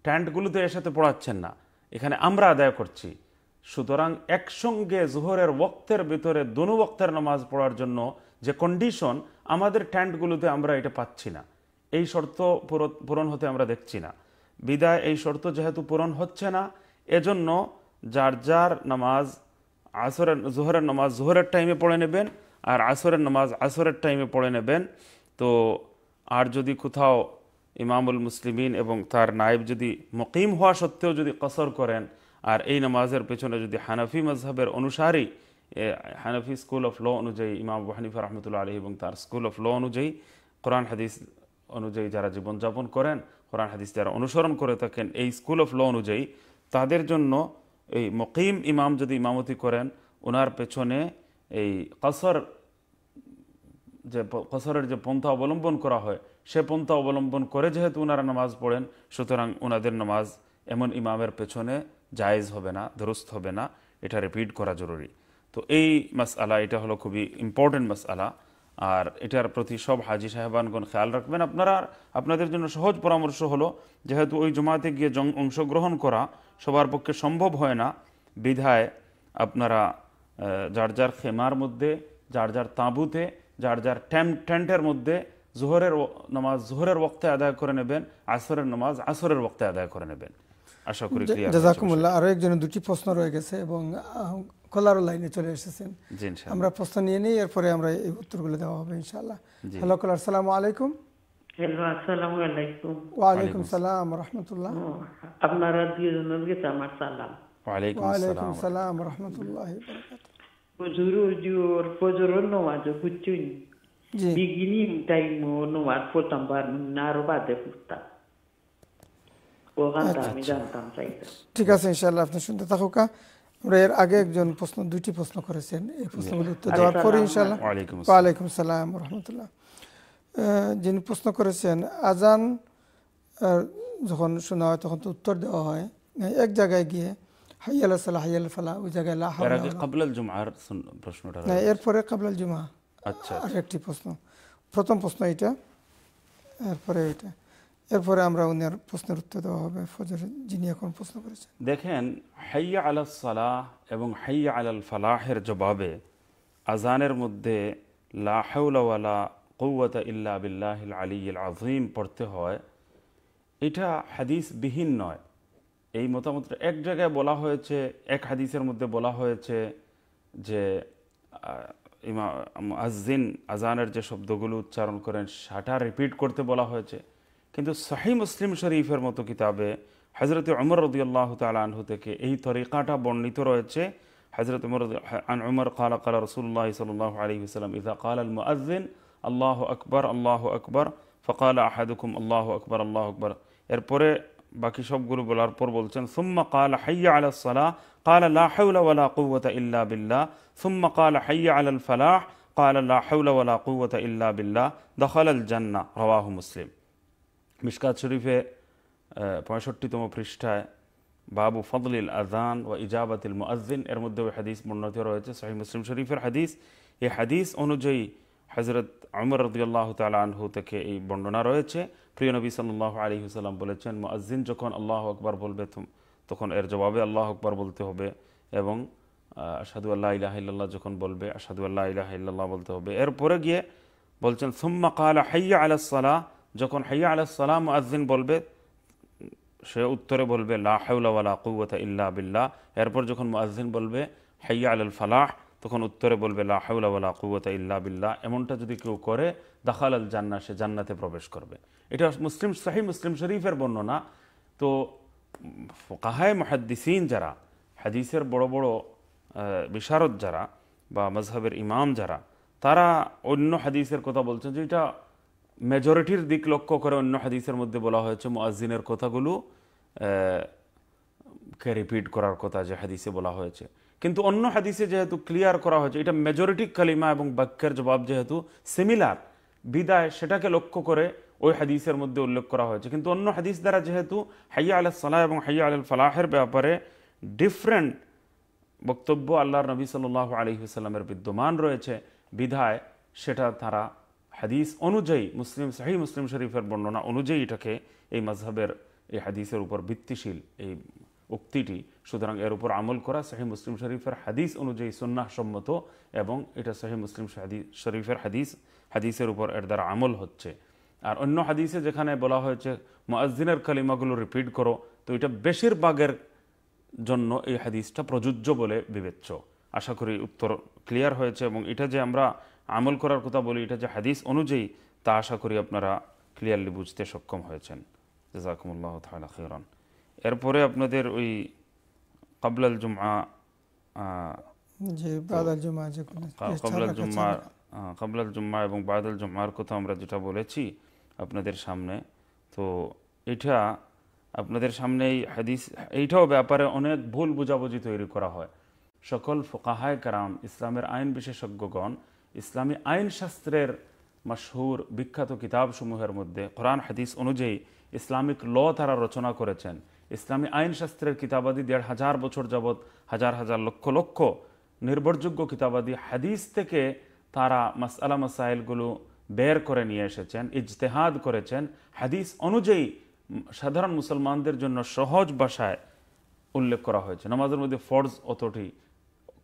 ট্যান্টগুলোতে এর পড়াচ্ছেন না এখানে আমরা আদায় করছি সুতরাং একসঙ্গে জোহরের ওক্তের ভিতরে দনু ওক্তের নামাজ পড়ার জন্য যে কন্ডিশন আমাদের ট্যান্টগুলোতে আমরা এটা পাচ্ছি না এই শর্ত পূরণ হতে আমরা দেখছি না বিদায় এই শর্ত যেহেতু পূরণ হচ্ছে না এজন্য যার যার নামাজ আসরের জোহরের নামাজ জোহরের টাইমে পড়ে নেবেন আর আসরের নামাজ আসরের টাইমে পড়ে নেবেন তো আর যদি কোথাও ইমামুল মুসলিমিন এবং তার নায়েব যদি মকিম হওয়া সত্ত্বেও যদি কসর করেন আর এই নামাজের পেছনে যদি হানাফি মজহবের অনুসারী হানাফি স্কুল অফ ল অনুযায়ী ইমাম হানিফা রহমতুল্লা আলহী এবং তার স্কুল অফ ল অনুযায়ী কোরআন হাদিস অনুযায়ী যারা জীবনযাপন করেন কোরআন হাদিস যারা অনুসরণ করে থাকেন এই স্কুল অফ ল অনুযায়ী তাদের জন্য এই মকিম ইমাম যদি ইমামতি করেন ওনার পেছনে এই কসর যে কসরের যে পন্থা অবলম্বন করা হয় সে পন্থা অবলম্বন করে যেহেতু ওনারা নামাজ পড়েন সুতরাং ওনাদের নামাজ এমন ইমামের পেছনে জায়েজ হবে না দুরুস্ত হবে না এটা রিপিট করা জরুরি তো এই মাস আলা এটা হলো খুবই ইম্পর্টেন্ট আলা আর এটার প্রতি সব হাজি সাহেবানগণ খেয়াল রাখবেন আপনারা আপনাদের জন্য সহজ পরামর্শ হলো যেহেতু ওই জমাতে গিয়ে অংশগ্রহণ করা সবার পক্ষে সম্ভব হয় না বিধায় আপনারা যার যার খেমার মধ্যে যার যার তাঁবুতে যার যার ট্যাম ট্যান্টের মধ্যে জোহরের নামাজ জোহরের ওক্তে আদায় করে নেবেন আসরের নামাজ আসরের ওক্তে আদায় করে নেবেন আশা করি জাজাকুমুল্লাহ আরও একজনের দুটি প্রশ্ন রয়ে গেছে এবং কলারও লাইনে চলে এসেছেন আমরা প্রশ্ন নিয়ে নিই এরপরে আমরা এই উত্তরগুলো দেওয়া হবে ইনশাআল্লাহ হ্যালো কলার সালামু আলাইকুম হ্যালো আসসালামু আলাইকুম ওয়ালাইকুম সালাম রহমতুল্লাহ আপনারা দুজনের কাছে আমার সালাম ওয়ালাইকুম সালাম রহমতুল্লাহ হুজুর হুজুর ফজরের নামাজ বুঝছেন বিগিনিং টাইম নামাজ পড়তাম বা আরো বাদে পড়তাম আচ্ছা, আচ্ছা। ঠিক আছে ইনশাআল্লাহ আপনি শুনতে থাকুকা হ্যাঁ? আমরা এর আগে একজন প্রশ্ন দুইটি প্রশ্ন করেছেন এই প্রশ্নগুলো উত্তর দেওয়ার আচ্ছা, পরে ইনশাআল্লাহ ওয়ালাইকুম সালাম রহমতুল্লাহ যিনি প্রশ্ন করেছেন আজান যখন শোনা হয় তখন তো উত্তর দেওয়া হয় হ্যাঁ, এক জায়গায় গিয়ে হাইয়াল সালা হাইয়াল ফালা ওই জায়গায় লা কাবলাল জুমআর প্রশ্নটা না হ্যাঁ, এরপরে কাবলাল জুমআ আচ্ছা আরেকটি প্রশ্ন প্রথম প্রশ্ন এটা এরপরে এটা এরপরে আমরা উনি প্রশ্নের উত্তর দেওয়া হবে ফজর যিনি এখন প্রশ্ন করেছেন দেখেন হাইয়া আলাল সালাহ এবং হাইয়া আলাল ফালাহের জবাবে আজানের মধ্যে লাহাউলাওয়ালা কৌয়াতা ইল্লা বিল্লাহ আলী আজিম পড়তে হয় এটা হাদিস বিহীন নয় এই মতামত এক জায়গায় বলা হয়েছে এক হাদিসের মধ্যে বলা হয়েছে যে ইমা আজিন আজানের যে শব্দগুলো উচ্চারণ করেন সেটা রিপিট করতে বলা হয়েছে কিন্তু সাহি মুসলিম শরীফের মতো কিতাবে হজরত উমর রদিয়াল্লাহ তালাহু থেকে এই তরিকাটা বর্ণিত রয়েছে হজরত উমর আন উমর কালা কালা রসুল্লাহ সাল্লাহ আলী সাল্লাম ইজা কাল আল মুআজিন আল্লাহ আকবর আল্লাহ আকবর ফকাল আহাদুকুম আল্লাহ আকবর আল্লাহ আকবর এরপরে বাকি সবগুলো বলার পর বলছেন সুম্মা কাল হাইয়া আলা সালাহ قال لا حول ولا قوة إلا بالله ثم قال حي على الفلاح قال لا حول ولا قوة إلا بالله دخل الجنة رواه مسلم মিশকাত শরীফে পঁয়ষট্টিতম পৃষ্ঠায় বাবু ফদলিল আজান ও ইজাবাতিল মুআজিন এর মধ্যে ওই হাদিস বর্ণিত রয়েছে সহি মুসলিম শরীফের হাদিস এই হাদিস অনুযায়ী হজরত আমর রদুল্লাহ তালহু থেকে এই বর্ণনা রয়েছে প্রিয় নবী সাল্লাহ আলী হুসাল্লাম বলেছেন মুআজিন যখন আল্লাহ আকবর বলবে তখন এর জবাবে আল্লাহ আকবর বলতে হবে এবং আসাদু আল্লাহ ইলাহ যখন বলবে আসাদু আল্লাহ ইলাহ বলতে হবে এরপরে গিয়ে বলছেন সুম্মা কাল হাইয়া আলাহ সালাহ যখন হাইয়া আলাহ সালাম আজ্জিন বলবে সে উত্তরে বলবে লাহাউলা কুয়া ইল্লা বিল্লাহ এরপর যখন মুআজিন বলবে হাইয়া আল ফালাহ তখন উত্তরে বলবে লাহাউলা কুয়া ইল্লা বিল্লাহ এমনটা যদি কেউ করে দাখাল আল জান্না সে জান্নাতে প্রবেশ করবে এটা মুসলিম সাহি মুসলিম শরীফের বর্ণনা তো কাহায় মহাদ্দিসিন যারা হাদিসের বড় বড় বিশারদ যারা বা মজহবের ইমাম যারা তারা অন্য হাদিসের কথা বলছেন যে এটা মেজরিটির দিক লক্ষ্য করে অন্য হাদিসের মধ্যে বলা হয়েছে মুআজিনের কথাগুলো কে রিপিট করার কথা যে হাদিসে বলা হয়েছে কিন্তু অন্য হাদিসে যেহেতু ক্লিয়ার করা হয়েছে এটা মেজরিটি কালিমা এবং বাক্যের জবাব যেহেতু সিমিলার বিদায় সেটাকে লক্ষ্য করে ওই হাদিসের মধ্যে উল্লেখ করা হয়েছে কিন্তু অন্য হাদিস দ্বারা যেহেতু হাইয়া আল সালাহ এবং হাইয়া আল ফালাহের ব্যাপারে ডিফারেন্ট বক্তব্য আল্লাহর নবী সাল আলহিসাল্লামের বিদ্যমান রয়েছে বিধায় সেটা তারা হাদিস অনুযায়ী মুসলিম সাহি মুসলিম শরীফের বর্ণনা অনুযায়ী এটাকে এই মাঝহবের এই হাদিসের উপর ভিত্তিশীল এই উক্তিটি সুতরাং এর উপর আমল করা সাহি মুসলিম শরীফের হাদিস অনুযায়ী সম্মত এবং এটা সাহি মুসলিম শরীফের হাদিস হাদিসের উপর এর দ্বারা আমল হচ্ছে আর অন্য হাদিসে যেখানে বলা হয়েছে মুআজ্জিনের কালিমাগুলো রিপিট করো তো এটা বেশিরভাগের জন্য এই হাদিসটা প্রযোজ্য বলে বিবেচ্য আশা করি উত্তর ক্লিয়ার হয়েছে এবং এটা যে আমরা আমল করার কথা বলি এটা যে হাদিস অনুযায়ী তা আশা করি আপনারা ক্লিয়ারলি বুঝতে সক্ষম হয়েছেন জাকুমুল্লাহ তালা খিরন এরপরে আপনাদের ওই কাবলাল জুমা কাবলাল জুম্মা কাবলাল জুম্মা এবং বাদল জুম্মার কথা আমরা যেটা বলেছি আপনাদের সামনে তো এটা আপনাদের সামনে এই হাদিস এইটাও ব্যাপারে অনেক ভুল বুঝাবুঝি তৈরি করা হয় সকল ফোকাহায় কারাম ইসলামের আইন বিশেষজ্ঞগণ ইসলামী আইনশাস্ত্রের মাসহুর বিখ্যাত কিতাবসমূহের মধ্যে কোরআন হাদিস অনুযায়ী ইসলামিক ল তারা রচনা করেছেন ইসলামী আইনশাস্ত্রের কিতাবাদি দেড় হাজার বছর যাবৎ হাজার হাজার লক্ষ লক্ষ নির্ভরযোগ্য কিতাবাদি হাদিস থেকে তারা মাসালা মাসাইলগুলো বের করে নিয়ে এসেছেন ইজতেহাদ করেছেন হাদিস অনুযায়ী সাধারণ মুসলমানদের জন্য সহজ ভাষায় উল্লেখ করা হয়েছে নামাজের মধ্যে ফর্জ অতটি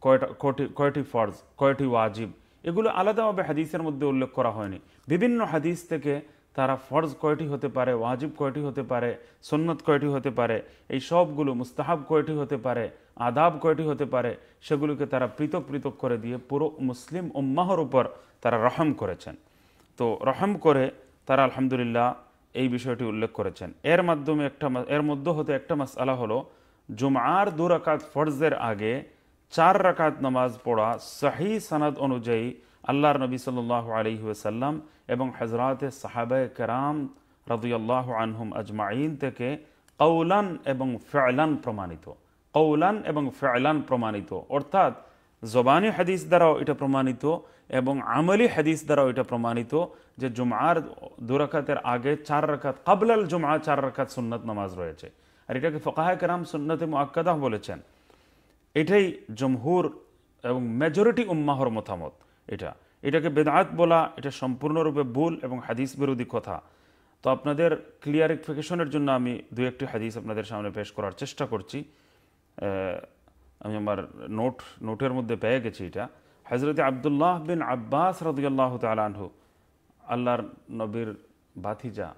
কয়টা কয়টি কয়টি ফর্জ কয়টি ওয়াজিব এগুলো আলাদাভাবে হাদিসের মধ্যে উল্লেখ করা হয়নি বিভিন্ন হাদিস থেকে তারা ফরজ কয়টি হতে পারে ওয়াজিব কয়টি হতে পারে সন্নত কয়টি হতে পারে এই সবগুলো মুস্তাহাব কয়টি হতে পারে আদাব কয়টি হতে পারে সেগুলোকে তারা পৃথক পৃথক করে দিয়ে পুরো মুসলিম উম্মাহর উপর তারা রহম করেছেন তো রহম করে তারা আলহামদুলিল্লাহ এই বিষয়টি উল্লেখ করেছেন এর মাধ্যমে একটা এর মধ্য হতে একটা মাস আলা হলো জুমার দুরাকাত ফরজের আগে চার রাকাত নামাজ পড়া সাহি সনদ অনুযায়ী আল্লাহর নবী সাল্লাহ আলহি ওসাল্লাম এবং হজরাতে সাহাবায় কেরাম রদুয়াল্লাহ আনহুম আজমাইন থেকে কৌলান এবং ফেয়লান প্রমাণিত কৌলান এবং ফেয়লান প্রমাণিত অর্থাৎ জবানি হাদিস দ্বারাও এটা প্রমাণিত এবং আমলি হাদিস দ্বারাও এটা প্রমাণিত যে জুমার দুরাকাতের আগে চার রাকাত কাবলাল জুমা চার রাকাত সুন্নত নামাজ রয়েছে আর এটাকে ফকাহ কেরাম সুন্নতে মোয়াক্কাদাহ বলেছেন এটাই জমহুর এবং মেজরিটি উম্মাহর মতামত এটা এটাকে বেদাত বলা এটা সম্পূর্ণরূপে ভুল এবং হাদিস বিরোধী কথা তো আপনাদের ক্লিয়ারিফিকেশনের জন্য আমি দু একটি হাদিস আপনাদের সামনে পেশ করার চেষ্টা করছি আমি আমার নোট নোটের মধ্যে পেয়ে গেছি এটা হজরত আবদুল্লাহ বিন আব্বাস রদুল্লাহ তালাহু আল্লাহর নবীর বাথিজা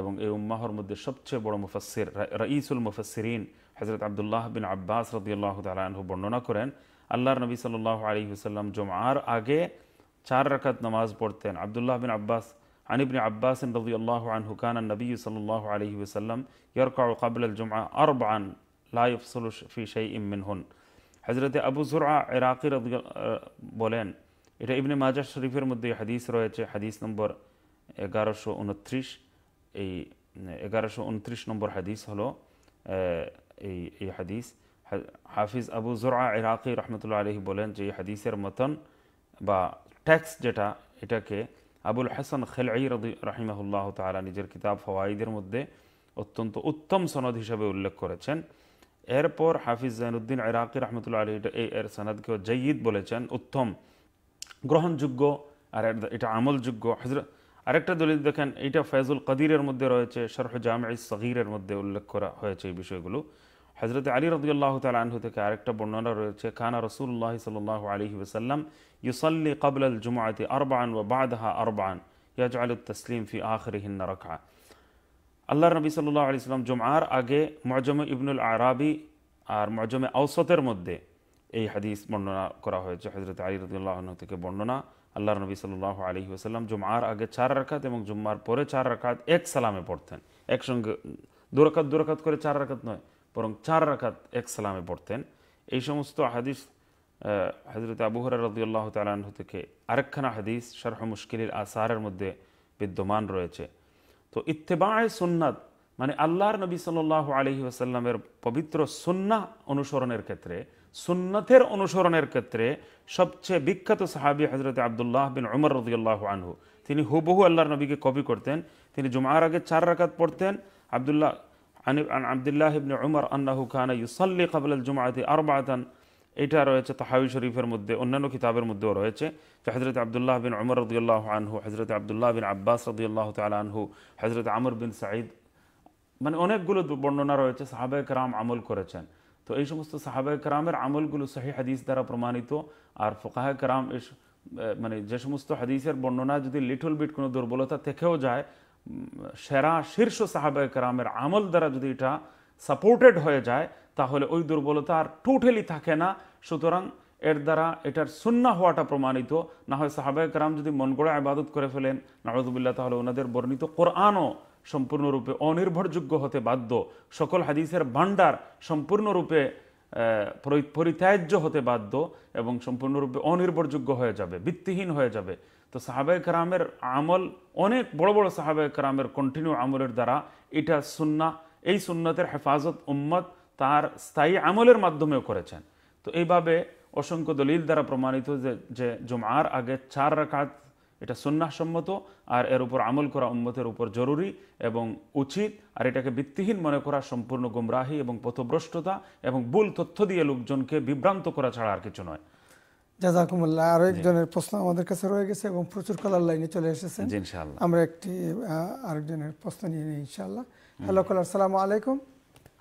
এবং এই উম্মাহর মধ্যে সবচেয়ে বড় মুফাসির রঈসুল মুফাসিরিন হজরত আবদুল্লাহ বিন আব্বাস রদিয়াল্লাহ তালাহু বর্ণনা করেন আল্লাহর নবী সাল্লাহ আলী হুসাল্লাম জমার আগে চার রাকাত নামাজ পড়তেন আবদুল্লাহ বিন আব্বাস عن ابن عباس رضي الله عنه كان النبي صلى الله عليه وسلم يركع قبل الجمعة أربعا لا يفصل في شيء منهن হজরতে আবু জুরা ইরাকি বলেন এটা ইবনে মাজার শরীফের মধ্যে হাদিস রয়েছে হাদিস নম্বর এগারোশো উনত্রিশ এই এগারোশো উনত্রিশ নম্বর হাদিস হলো এই এই হাদিস হাফিজ আবু জোরা ইরাকি রহমতুল্লাহ আলহি বলেন যে এই হাদিসের মতন বা ট্যাক্স যেটা এটাকে আবুল হাসান খেলাই রাহিমাহুল্লাহ তালা নিজের কিতাব ফওয়াইদের মধ্যে অত্যন্ত উত্তম সনদ হিসাবে উল্লেখ করেছেন এরপর হাফিজ জৈনুদ্দিন ইরাকি রহমতুল্লাহ আলী এই এর সনদকেও জয়ীদ বলেছেন উত্তম গ্রহণযোগ্য আর এটা আমলযোগ্য হজরত আরেকটা দলিল দেখেন এটা ফয়জুল কাদিরের মধ্যে রয়েছে শরহ জামে সগিরের মধ্যে উল্লেখ করা হয়েছে এই বিষয়গুলো হজরত আলী রদুল্লাহ তাল থেকে আরেকটা বর্ণনা রয়েছে খানা রসুল্লাহ সাল্লাহ আলী ওসাল্লাম ইউসল্লি কবল আল জুমাতে আরবান ও বাদহা আরবান ইয়াজ আলু তসলিম ফি আখরিহিন্না রাখা আল্লাহ নবী সাল্লাহ আলি সাল্লাম জুমার আগে মজম ইবনুল আরাবি আর মজম ঔসতের মধ্যে এই হাদিস বর্ণনা করা হয়েছে হজরত আলী রদুল্লাহ থেকে বর্ণনা আল্লাহ নবী সাল্লাহ আলী ওসাল্লাম জুমার আগে চার রাখাত এবং জুম্মার পরে চার রাখাত এক সালামে পড়তেন একসঙ্গে দুরখাত দুরাকাত করে চার রাখাত নয় বরং চার রাখাত এক সালামে পড়তেন এই সমস্ত হাদিস হজরত আবুহর রদিউল্লাহ তালন থেকে আরেকখানা হাদিস শারহ মুশকিলের আসারের মধ্যে বিদ্যমান রয়েছে তো ইত্তেবায় সুন্নাত মানে আল্লাহর নবী সাল আলহি আসাল্লামের পবিত্র সুন্না অনুসরণের ক্ষেত্রে সুন্নাথের অনুসরণের ক্ষেত্রে সবচেয়ে বিখ্যাত সাহাবি হজরত আবদুল্লাহ বিন অমর রদিউল্লাহ আনহু তিনি হুবহু আল্লাহর নবীকে কপি করতেন তিনি জুমার আগে চার রাকাত পড়তেন আবদুল্লাহ عن عن عبد الله بن عمر أنه كان يصلي قبل الجمعة أربعة এটা রয়েছে তাহাবি শরীফের মধ্যে অন্যান্য কিতাবের মধ্যেও রয়েছে যে হজরত আবদুল্লাহ বিন উমর রদিয়াল্লাহ আনহু হজরত আবদুল্লাহ বিন আব্বাস রদিয়াল্লাহ তাল আনহু হজরত আমর বিন সাঈদ মানে অনেকগুলো বর্ণনা রয়েছে সাহাবেক রাম আমল করেছেন তো এই সমস্ত সাহাবেক রামের আমলগুলো সাহি হাদিস দ্বারা প্রমাণিত আর ফোকাহেক রাম মানে যে সমস্ত হাদিসের বর্ণনা যদি লিটল বিট কোনো দুর্বলতা থেকেও যায় সেরা শীর্ষ কেরামের আমল দ্বারা যদি এটা সাপোর্টেড হয়ে যায় তাহলে ওই দুর্বলতা আর টোটালি থাকে না সুতরাং এর দ্বারা এটার সুন্না হওয়াটা প্রমাণিত না হয় কেরাম যদি মন গড়ে আবাদত করে ফেলেন নওয়াজবুল্লাহ তাহলে ওনাদের বর্ণিত কোরআনও সম্পূর্ণরূপে অনির্ভরযোগ্য হতে বাধ্য সকল হাদিসের ভাণ্ডার সম্পূর্ণরূপে পরিত্যাজ্য হতে বাধ্য এবং সম্পূর্ণরূপে অনির্ভরযোগ্য হয়ে যাবে ভিত্তিহীন হয়ে যাবে তো সাহাবায় কারামের আমল অনেক বড় বড় সাহাবায় কারামের কন্টিনিউ আমলের দ্বারা এটা সুন্না এই সুন্নতের হেফাজত উম্মত তার স্থায়ী আমলের মাধ্যমেও করেছেন তো এইভাবে অসংখ্য দলিল দ্বারা প্রমাণিত যে যে জুমার আগে চার রাকাত এটা সন্ন্যাসম্মত আর এর উপর আমল করা উম্মতের উপর জরুরি এবং উচিত আর এটাকে ভিত্তিহীন মনে করা সম্পূর্ণ গুমরাহী এবং পথভ্রষ্টতা এবং ভুল তথ্য দিয়ে লোকজনকে বিভ্রান্ত করা ছাড়া আর কিছু নয় জাজাকুমুল্লাহ আরো একজনের প্রশ্ন আমাদের কাছে রয়ে গেছে এবং প্রচুর কলার লাইনে চলে এসেছেন আমরা একটি আরেকজনের প্রশ্ন নিয়ে নিই ইনশাআল্লাহ হ্যালো কলার সালাম আলাইকুম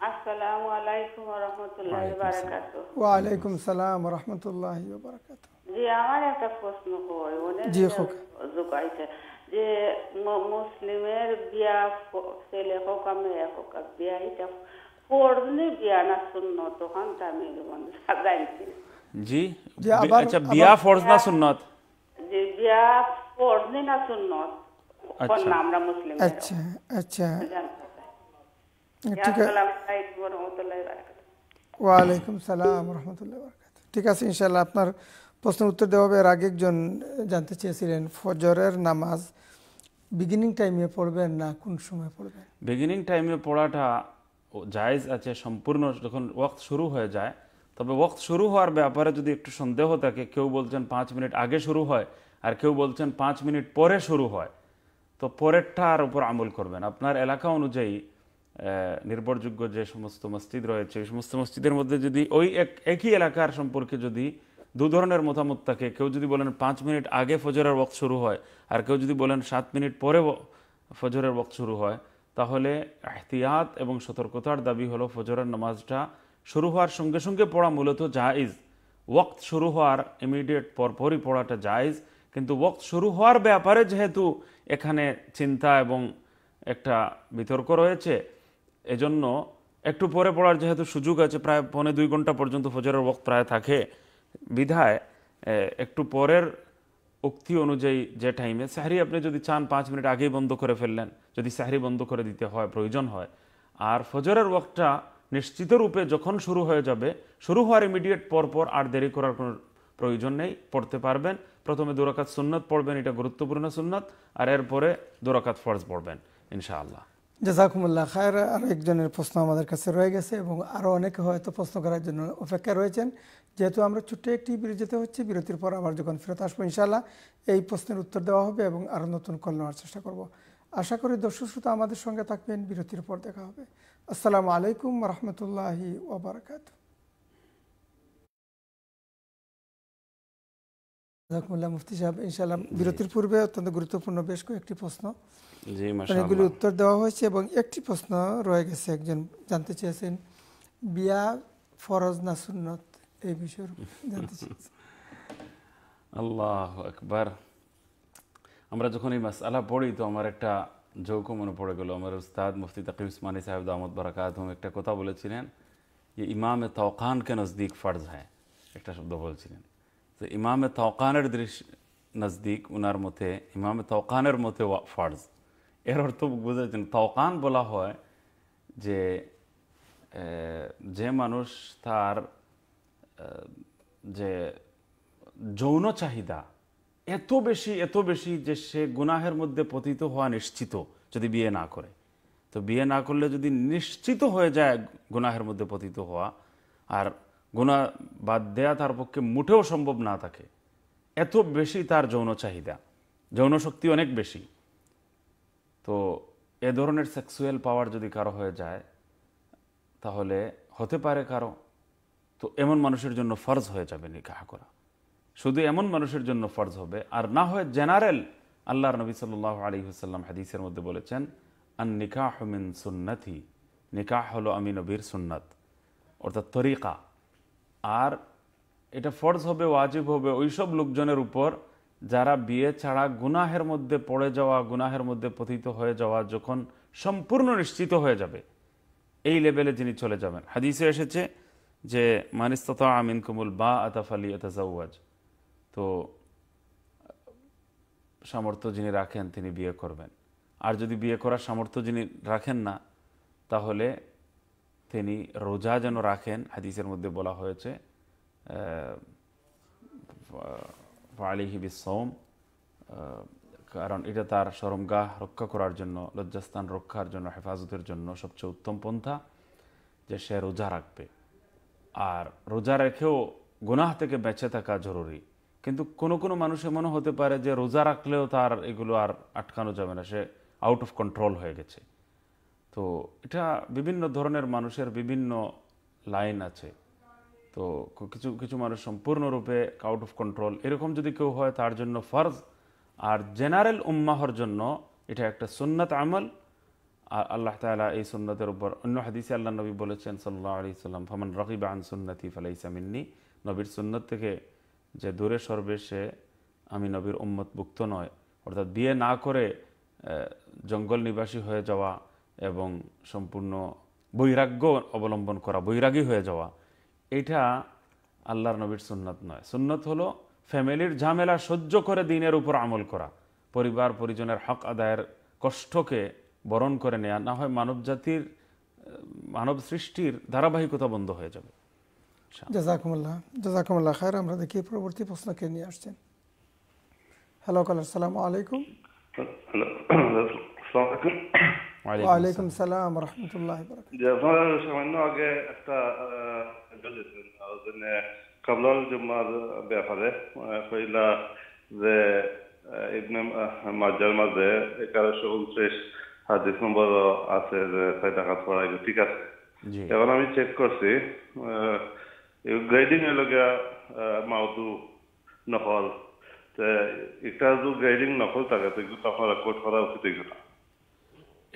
আসসালামু আলাইকুম ওয়া রাহমাতুল্লাহি ওয়া বারাকাতুহু ওয়া আলাইকুম সালাম ওয়া জি আমার একটা প্রশ্ন কই ওনে জি যে মুসলিমের বিয়া ছেলে হোক আমি মেয়ে হোক বিয়া এটা ফরজ বিয়া না সুন্নত হন তা আমি মানে জানছি জি আচ্ছা বিয়া ফরজ না সুন্নত জি বিয়া ফরজ না সুন্নত আচ্ছা আমরা মুসলিম আচ্ছা আচ্ছা ঠিক আছে ওয়ালাইকুম সালাম ঠিক আছে আপনার প্রশ্নের উত্তর দেওয়া হবে এর আগে একজন জানতে চেয়েছিলেন ফজরের নামাজ বিগিনিং টাইমে পড়বেন না কোন সময় পড়বেন বিগিনিং টাইমে পড়াটা জায়েজ আছে সম্পূর্ণ যখন ওয়াক্ত শুরু হয়ে যায় তবে ওক্ত শুরু হওয়ার ব্যাপারে যদি একটু সন্দেহ থাকে কেউ বলছেন পাঁচ মিনিট আগে শুরু হয় আর কেউ বলছেন পাঁচ মিনিট পরে শুরু হয় তো পরেরটা আর উপর আমল করবেন আপনার এলাকা অনুযায়ী নির্ভরযোগ্য যে সমস্ত মসজিদ রয়েছে ওই সমস্ত মসজিদের মধ্যে যদি ওই এক একই এলাকার সম্পর্কে যদি দু ধরনের মতামত থাকে কেউ যদি বলেন পাঁচ মিনিট আগে ফজরের ওয়াক্ত শুরু হয় আর কেউ যদি বলেন সাত মিনিট পরে ফজরের ওয়াক্ত শুরু হয় তাহলে এহতিয়াত এবং সতর্কতার দাবি হলো ফজরের নামাজটা শুরু হওয়ার সঙ্গে সঙ্গে পড়া মূলত জায়েজ ওয়াক্ত শুরু হওয়ার ইমিডিয়েট পরপরই পড়াটা জায়েজ কিন্তু ওয়াক্ত শুরু হওয়ার ব্যাপারে যেহেতু এখানে চিন্তা এবং একটা বিতর্ক রয়েছে এজন্য একটু পরে পড়ার যেহেতু সুযোগ আছে প্রায় পৌনে দুই ঘন্টা পর্যন্ত ফজরের ওয়াক্ত প্রায় থাকে বিধায় একটু পরের উক্তি অনুযায়ী যে টাইমে স্যারি আপনি যদি চান পাঁচ মিনিট আগেই বন্ধ করে ফেললেন যদি স্যারি বন্ধ করে দিতে হয় প্রয়োজন হয় আর ফজরের ওয়াক্তটা নিশ্চিতরূপে যখন শুরু হয়ে যাবে শুরু হওয়ার ইমিডিয়েট পরপর আর দেরি করার কোনো প্রয়োজন নেই পড়তে পারবেন প্রথমে দুরাকাত সুন্নত পড়বেন এটা গুরুত্বপূর্ণ সুন্নত আর এরপরে দুরাকাত ফরজ পড়বেন ইনশাআল্লাহ জাজাকুমুল্লাহ খায়ের আর একজনের প্রশ্ন আমাদের কাছে রয়ে গেছে এবং আরও অনেকে হয়তো প্রশ্ন করার জন্য অপেক্ষা রয়েছেন যেহেতু আমরা ছোট্ট একটি যেতে হচ্ছে বিরতির পর আবার যখন ফেরত আসবো ইনশাআল্লাহ এই প্রশ্নের উত্তর দেওয়া হবে এবং আরও নতুন কল নেওয়ার চেষ্টা করব আশা করি দর্শক শ্রোতা আমাদের সঙ্গে থাকবেন বিরতির পর দেখা হবে আসসালামু আলাইকুম রহমতুল্লাহি ওবরাকাত মুফতি সাহেব ইনশাআল্লাহ বিরতির পূর্বে অত্যন্ত গুরুত্বপূর্ণ বেশ কয়েকটি প্রশ্ন অনেকগুলি মানে উত্তর দেওয়া হয়েছে এবং একটি প্রশ্ন রয়ে গেছে একজন জানতে চেয়েছেন বিয়া ফরজ না সুন্নত এই বিষয়ে জানতে চেয়েছেন আল্লাহ আমরা যখন এই মাস আলা পড়ি তো আমার একটা ঝৌকো মনে পড়ে গেল আমার উস্তাদ মুফতি তকিব উসমানী সাহেব দামদ বরাকাত হুম একটা কথা বলেছিলেন যে ইমামে তওকানকে নজদিক ফর্জ হ্যাঁ একটা শব্দ বলছিলেন তো ইমামে তওকানের দৃশ্য নজদিক ওনার মতে ইমামে তওকানের মতে ফর্জ এর অর্থ বুঝেছেন তওকান বলা হয় যে যে মানুষ তার যে যৌন চাহিদা এত বেশি এত বেশি যে সে গুনাহের মধ্যে পতিত হওয়া নিশ্চিত যদি বিয়ে না করে তো বিয়ে না করলে যদি নিশ্চিত হয়ে যায় গুনাহের মধ্যে পতিত হওয়া আর গুণা বাদ দেয়া তার পক্ষে মুঠেও সম্ভব না থাকে এত বেশি তার যৌন চাহিদা যৌন শক্তি অনেক বেশি তো এ ধরনের সেক্সুয়াল পাওয়ার যদি কারো হয়ে যায় তাহলে হতে পারে কারো তো এমন মানুষের জন্য ফরজ হয়ে যাবে নিকাহা করা শুধু এমন মানুষের জন্য ফরজ হবে আর না হয় জেনারেল আল্লাহর নবী সাল্লাহ আলী হুসাল্লাম হাদিসের মধ্যে বলেছেন আন নিকাহ মিন সুন্নাথি নিকাহ হলো আমি নবীর সুন্নাত অর্থাৎ তরিকা আর এটা ফরজ হবে ওয়াজিব হবে ওইসব লোকজনের উপর যারা বিয়ে ছাড়া গুনাহের মধ্যে পড়ে যাওয়া গুনাহের মধ্যে পতিত হয়ে যাওয়া যখন সম্পূর্ণ নিশ্চিত হয়ে যাবে এই লেভেলে যিনি চলে যাবেন হাদিসে এসেছে যে মানিস্তা আমিন কুমুল বা আতাফ আলী আতাজাউয়াজ তো সামর্থ্য যিনি রাখেন তিনি বিয়ে করবেন আর যদি বিয়ে করার সামর্থ্য যিনি রাখেন না তাহলে তিনি রোজা যেন রাখেন হাদিসের মধ্যে বলা হয়েছে আলিহি বিসম কারণ এটা তার সরমগাহ রক্ষা করার জন্য লজ্জাস্থান রক্ষার জন্য হেফাজতের জন্য সবচেয়ে উত্তম পন্থা যে সে রোজা রাখবে আর রোজা রেখেও গুনাহ থেকে বেঁচে থাকা জরুরি কিন্তু কোনো কোনো মানুষের মনে হতে পারে যে রোজা রাখলেও তার এগুলো আর আটকানো যাবে না সে আউট অফ কন্ট্রোল হয়ে গেছে তো এটা বিভিন্ন ধরনের মানুষের বিভিন্ন লাইন আছে তো কিছু কিছু মানুষ সম্পূর্ণরূপে আউট অফ কন্ট্রোল এরকম যদি কেউ হয় তার জন্য ফরজ আর জেনারেল উম্মাহর জন্য এটা একটা সুন্নত আমল আর আল্লাহ তালা এই সুন্নতের উপর অন্য হাদিসে আল্লাহ নবী বলেছেন সাল্লাহ আলি সাল্লাম ফমান রকিব আন সুন্নতি ফালাইসামিন্নি নবীর সুন্নত থেকে যে দূরে সর্বেশে আমি নবীর উম্মতভুক্ত নয় অর্থাৎ বিয়ে না করে জঙ্গল নিবাসী হয়ে যাওয়া এবং সম্পূর্ণ বৈরাগ্য অবলম্বন করা বৈরাগী হয়ে যাওয়া এটা আল্লাহর নবীর সুন্নত নয় সুন্নত হলো ফ্যামিলির ঝামেলা সহ্য করে দিনের উপর আমল করা পরিবার পরিজনের হক আদায়ের কষ্টকে বরণ করে নেয়া না হয় মানব জাতির মানব সৃষ্টির ধারাবাহিকতা বন্ধ হয়ে যাবে আচ্ছা। জাজাকুমুল্লাহ জাজাকুমুল্লাহ খায়ের আমরা দেখি পরবর্তী প্রশ্ন নিয়ে আসছেন হ্যালো কলার সালাম আলাইকুম ওয়ালাইকুম সালাম রহমতুল্লাহ সামান্য আগে একটা কাবলাল জুম্মার ব্যাপারে কইলা যে ইবনে মাজার মাঝে এগারোশো উনত্রিশ হাদিস নম্বর আছে যে ছয় টাকা ঠিক আছে এখন আমি চেক করছি আহ ग्राइडिंग लॻिया নহল এটা যে গ্রাইডিং নকল থাকে তো এগুলো উচিত এগুলো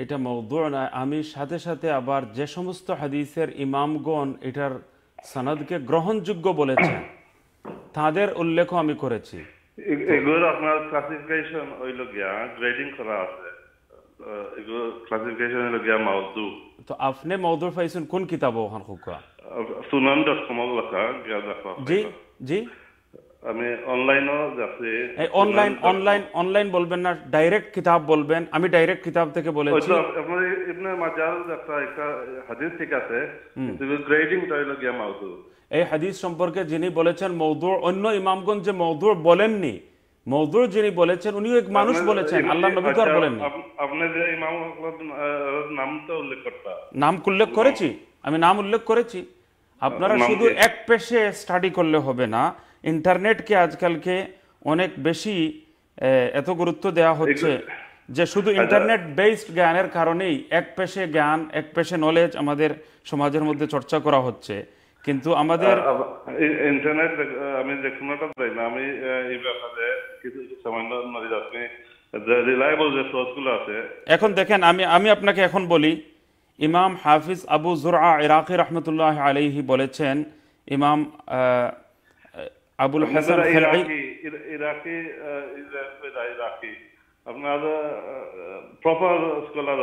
এটা মৌদু না আমি সাথে সাথে আবার যে সমস্ত হাদিসের ইমামগণ এটার সনদকে গ্রহণযোগ্য বলেছেন তাদের উল্লেখ আমি করেছি এগুলো আপনার ক্লাসিফিকেশন ওইল গিয়া গ্রেডিং করা আছে এগুলো ক্লাসিফিকেশন হইল গিয়া মৌদু তো আপনি মৌদুর পাইছেন কোন কিতাব ওখান খুকা আমি অনলাইন অনলাইন অনলাইন বলবেন না ডাইরেক্ট কিতাব বলবেন আমি ডাইরেক্ট কিতাব থেকে বলেছি আপনার ইবনে একটা হাদিস ঠিক আছে কিন্তু গ্রেডিং টাইল এই হাদিস সম্পর্কে যিনি বলেছেন মওদু অন্য ইমামগঞ্জ যে মওদু বলেননি মওদু যিনি বলেছেন উনিও এক মানুষ বলেছেন আল্লাহ নবী তো আর আচ্ছা, বলেননি আপনি যে ইমাম নাম তো উল্লেখ করতা নাম উল্লেখ করেছি আমি নাম উল্লেখ করেছি আপনারা শুধু এক পেশে স্টাডি করলে হবে না ইন্টারনেটকে আজকালকে অনেক বেশি এত গুরুত্ব দেওয়া হচ্ছে যে শুধু ইন্টারনেট আচ্ছা। বেসড জ্ঞানের কারণেই এক পেশে জ্ঞান এক পেশে নলেজ আমাদের সমাজের মধ্যে চর্চা করা হচ্ছে কিন্তু আমাদের ইন্টারনেট আমি লেখনাটা তাই না আমি এই ব্যাপারে কিছু সামান্য নজর আপনি রিলায়েবল যে সোর্সগুলো আছে এখন দেখেন আমি আমি আপনাকে এখন বলি ইমাম হাফিজ আবু জোরআ ইরাকি রহমতুল্লাহ আলহি বলেছেন ইমাম আবুল হাসান আপনার প্রপার স্কলার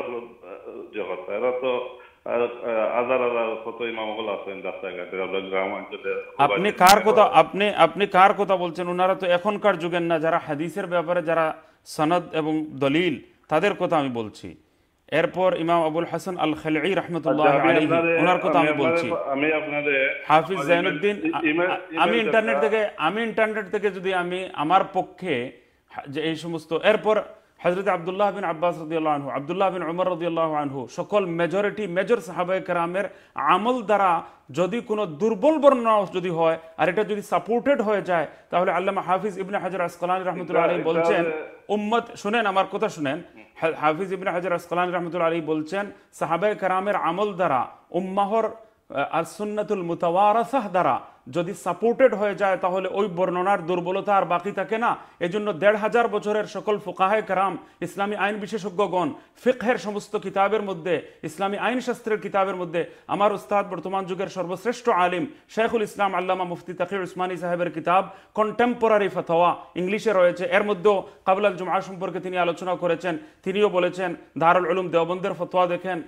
জগৎ এরা তো আপনি কার কথা আপনি আপনি কার কথা বলছেন ওনারা তো এখনকার যুগের না যারা হাদিসের ব্যাপারে যারা সনদ এবং দলিল তাদের কথা আমি বলছি এরপর ইমাম আবুল হাসান আল খালি রহমতুল্লাহ ওনার কথা আমি বলছি আমি আপনাদের হাফিজ জাইনুদ্দিন আমি ইন্টারনেট থেকে আমি ইন্টারনেট থেকে যদি আমি আমার পক্ষে যে এই সমস্ত এরপর হজরত আবদুল্লাহ বিন আব্বাস রদিয়াল্লাহ আনহু আবদুল্লাহ বিন উমর রদিয়াল্লাহ আনহু সকল মেজরিটি মেজর সাহাবায় কারামের আমল দ্বারা যদি কোনো দুর্বল বর্ণনা যদি হয় আর এটা যদি সাপোর্টেড হয়ে যায় তাহলে আল্লামা হাফিজ ইবনে হাজার আসকালানি রহমতুল্লাহ আলী বলছেন উম্মত শুনেন আমার কথা শুনেন হাফিজ ইবনে হাজার আসকালানি রহমতুল্লাহ আলী বলছেন সাহাবায় কারামের আমল দ্বারা উম্মাহর আর সুন্নাতুল মুতাওয়ারাসাহ দ্বারা যদি সাপোর্টেড হয়ে যায় তাহলে ওই বর্ণনার দুর্বলতা আর বাকি থাকে না এজন্য দেড় হাজার বছরের সকল ফোকাহে কারাম ইসলামী আইন বিশেষজ্ঞগণ ফিকহের সমস্ত কিতাবের মধ্যে ইসলামী আইন শাস্ত্রের কিতাবের মধ্যে আমার উস্তাদ বর্তমান যুগের সর্বশ্রেষ্ঠ আলিম শেখুল ইসলাম আল্লামা মুফতি তাকির উসমানী সাহেবের কিতাব কন্টেম্পোরারি ফতোয়া ইংলিশে রয়েছে এর মধ্যেও কাবুল আল জুমা সম্পর্কে তিনি আলোচনা করেছেন তিনিও বলেছেন দারুল উলুম দেওবন্দের ফতোয়া দেখেন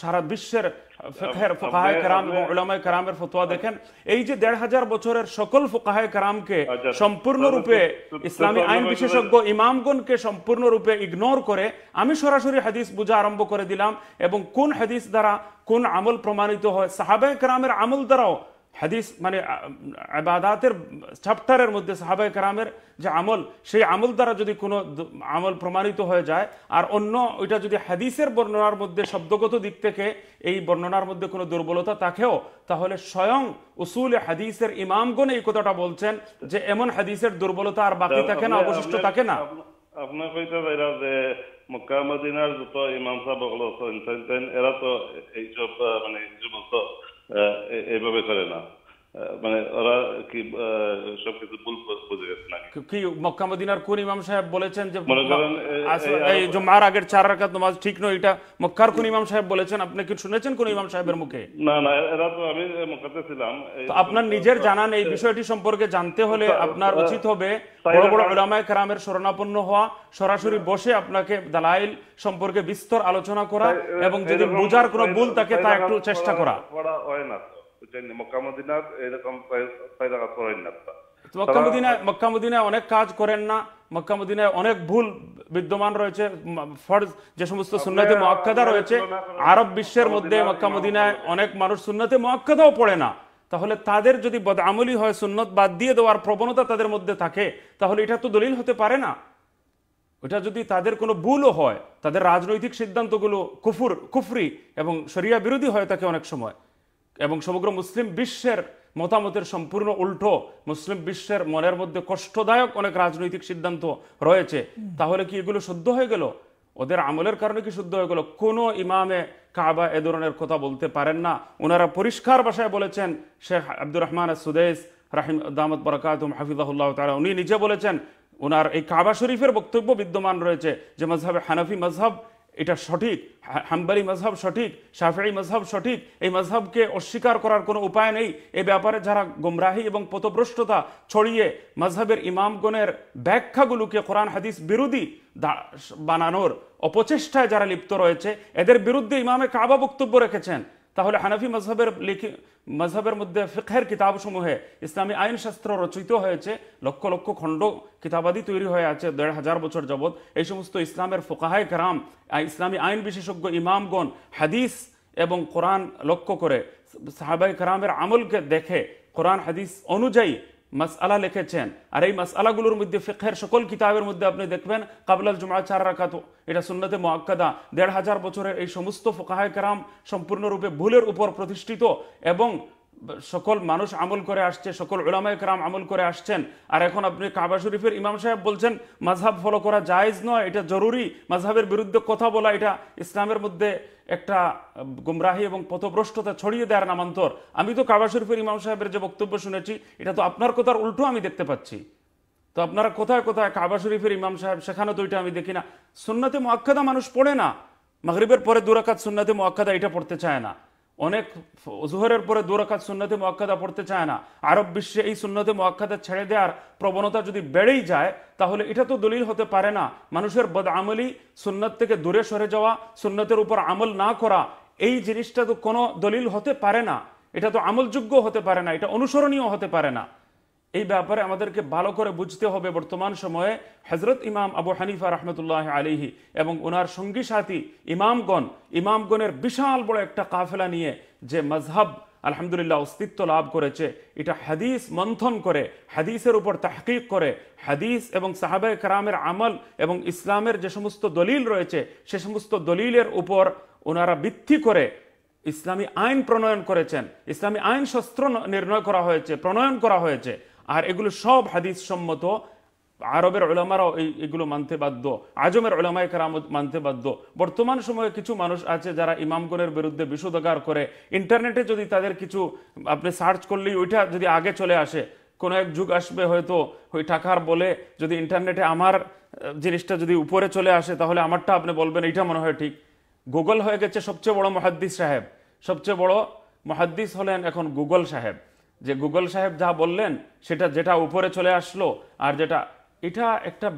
সারা বিশ্বের ফেকহের ফুকাহায়ে কারাম এবং উলামায়ে কারামের ফতোয়া দেখেন এই যে দেড় হাজার বছরের সকল ফোকাহায় কারামকে আচ্ছা, আচ্ছা, সম্পূর্ণরূপে ইসলামী আইন বিশেষজ্ঞ ইমামগণকে সম্পূর্ণরূপে ইগনোর করে আমি সরাসরি হাদিস বোঝা আরম্ভ করে দিলাম এবং কোন হাদিস দ্বারা কোন আমল প্রমাণিত হয় সাহাবায়ে কারামের আমল দ্বারাও হাদিস মানে আবাদাতের চ্যাপ্টারের মধ্যে সাহাবাই কারামের যে আমল সেই আমল দ্বারা যদি কোনো আমল প্রমাণিত হয়ে যায় আর অন্য ওইটা যদি হাদিসের বর্ণনার মধ্যে শব্দগত দিক থেকে এই বর্ণনার মধ্যে কোনো দুর্বলতা থাকেও তাহলে স্বয়ং উসুল হাদিসের ইমামগণ এই কথাটা বলছেন যে এমন হাদিসের দুর্বলতা আর বাকি থাকে না অবশিষ্ট থাকে না আপনার যত ইমাম সাহেব এরা তো এইসব মানে যুবক Eh, e, e, böyle söylenen. মানে ওরা কি সবকিছু ভুল কি মক্কা মদিনার কোন ইমাম সাহেব বলেছেন যে এই জুমার আগের চার রাকাত নামাজ ঠিক নয় এটা মক্কার কোন ইমাম সাহেব বলেছেন আপনি কি শুনেছেন কোন ইমাম সাহেবের মুখে না না এরা তো আমি মক্কাতে ছিলাম আপনার নিজের জানা নেই বিষয়টি সম্পর্কে জানতে হলে আপনার উচিত হবে বড় বড় উলামায়ে কেরামের শরণাপন্ন হওয়া সরাসরি বসে আপনাকে দালাইল সম্পর্কে বিস্তর আলোচনা করা এবং যদি বোঝার কোনো ভুল থাকে তা একটু চেষ্টা করা হয় না আরব বিশ্বের মধ্যে অনেক মানুষ সুন্নতে পড়ে না তাহলে তাদের যদি আমলি হয় সুন্নত বাদ দিয়ে দেওয়ার প্রবণতা তাদের মধ্যে থাকে তাহলে এটা তো দলিল হতে পারে না ওটা যদি তাদের কোনো ভুলও হয় তাদের রাজনৈতিক সিদ্ধান্তগুলো কুফুর কুফরি এবং শরিয়া বিরোধী হয় তাকে অনেক সময় এবং সমগ্র মুসলিম বিশ্বের মতামতের সম্পূর্ণ উল্টো মুসলিম বিশ্বের মনের মধ্যে কষ্টদায়ক অনেক রাজনৈতিক সিদ্ধান্ত রয়েছে তাহলে কি এগুলো শুদ্ধ হয়ে গেল ওদের আমলের কারণে কি শুদ্ধ হয়ে গেল কোনো ইমামে কাবা এ ধরনের কথা বলতে পারেন না ওনারা পরিষ্কার ভাষায় বলেছেন শেখ আব্দুর রহমান সুদেশ রাহিম দামত বরকাতুম হাফিজাহুল্লাহ তারা উনি নিজে বলেছেন ওনার এই কাবা শরীফের বক্তব্য বিদ্যমান রয়েছে যে মজহাবে হানফি মজহাব এটা সঠিক হাম্বারি মাঝহব সঠিক সাফাই মাঝহব সঠিক এই মাঝহবকে অস্বীকার করার কোনো উপায় নেই এ ব্যাপারে যারা গুমরাহী এবং পথভ্রষ্টতা ছড়িয়ে মাঝহবের ইমামগণের ব্যাখ্যাগুলোকে কোরআন হাদিস বিরোধী বানানোর অপচেষ্টায় যারা লিপ্ত রয়েছে এদের বিরুদ্ধে ইমামে কাবা বক্তব্য রেখেছেন তাহলে হানাফি মজহবের লিখি মজহবের মধ্যে ফিকহের কিতাবসমূহে ইসলামী আইনশাস্ত্র রচিত হয়েছে লক্ষ লক্ষ খণ্ড কিতাবাদি তৈরি হয়ে আছে দেড় হাজার বছর যাবৎ এই সমস্ত ইসলামের ফোকাহায় কারাম ইসলামী আইন বিশেষজ্ঞ ইমামগণ হাদিস এবং কোরআন লক্ষ্য করে সাহাবাই কারামের আমলকে দেখে কোরআন হাদিস অনুযায়ী আলা লিখেছেন আর এই আলাগুলোর মধ্যে ফেকের সকল কিতাবের মধ্যে আপনি দেখবেন কাবলাল জুমা চার রাখাত এটা শুননাতে মোয়াক্কাদা দেড় হাজার বছরের এই সমস্ত ফোকাহায় কারাম সম্পূর্ণরূপে ভুলের উপর প্রতিষ্ঠিত এবং সকল মানুষ আমল করে আসছে সকল ওলামাইকরাম আমল করে আসছেন আর এখন আপনি কাবা শরীফের ইমাম সাহেব বলছেন মাঝহাব ফলো করা জায়জ নয় এটা জরুরি মাঝহাবের বিরুদ্ধে কথা বলা এটা ইসলামের মধ্যে একটা গুমরাহি এবং পথভ্রষ্টতা ছড়িয়ে দেওয়ার নামান্তর আমি তো কাবা শরীফের ইমাম সাহেবের যে বক্তব্য শুনেছি এটা তো আপনার কথার উল্টো আমি দেখতে পাচ্ছি তো আপনারা কোথায় কোথায় কাবা শরীফের ইমাম সাহেব সেখানে তো এটা আমি দেখি না সুন্নাতে মোয়াক্কাদা মানুষ পড়ে না মাগরীবের পরে দুরাকাত সুন্নাতে মোয়াক্কাদা এটা পড়তে চায় না অনেক জোহরের পরে দুরাকাত সুন্নতে মোয়াক্কাদা পড়তে চায় না আরব বিশ্বে এই সুন্নতে মোয়াক্কাদা ছেড়ে দেওয়ার প্রবণতা যদি বেড়েই যায় তাহলে এটা তো দলিল হতে পারে না মানুষের আমলি সুন্নত থেকে দূরে সরে যাওয়া সুন্নতের উপর আমল না করা এই জিনিসটা তো কোনো দলিল হতে পারে না এটা তো আমলযোগ্য হতে পারে না এটা অনুসরণীয় হতে পারে না এই ব্যাপারে আমাদেরকে ভালো করে বুঝতে হবে বর্তমান সময়ে হজরত ইমাম আবু হানিফা রহমতুল্লাহ আলিহি এবং ওনার সঙ্গী সাথী ইমামগণ ইমামগণের বিশাল বড় একটা কাফেলা নিয়ে যে মজহাব আলহামদুলিল্লাহ অস্তিত্ব লাভ করেছে এটা হাদিস মন্থন করে হাদিসের উপর তাহকিক করে হাদিস এবং সাহাবে কারামের আমল এবং ইসলামের যে সমস্ত দলিল রয়েছে সে সমস্ত দলিলের উপর ওনারা বৃত্তি করে ইসলামী আইন প্রণয়ন করেছেন ইসলামী আইন শস্ত্র নির্ণয় করা হয়েছে প্রণয়ন করা হয়েছে আর এগুলো সব হাদিস সম্মত আরবের ওলামারাও এই এগুলো মানতে বাধ্য আজমের ওলামায় কেরামত মানতে বাধ্য বর্তমান সময়ে কিছু মানুষ আছে যারা ইমামগণের বিরুদ্ধে বিশোধকার করে ইন্টারনেটে যদি তাদের কিছু আপনি সার্চ করলেই ওইটা যদি আগে চলে আসে কোনো এক যুগ আসবে হয়তো ওই টাকার বলে যদি ইন্টারনেটে আমার জিনিসটা যদি উপরে চলে আসে তাহলে আমারটা আপনি বলবেন এটা মনে হয় ঠিক গুগল হয়ে গেছে সবচেয়ে বড় মহাদ্দিস সাহেব সবচেয়ে বড় মহাদ্দিস হলেন এখন গুগল সাহেব যে গুগল সাহেব যা বললেন সেটা যেটা উপরে চলে আসলো আর যেটা এটা একটা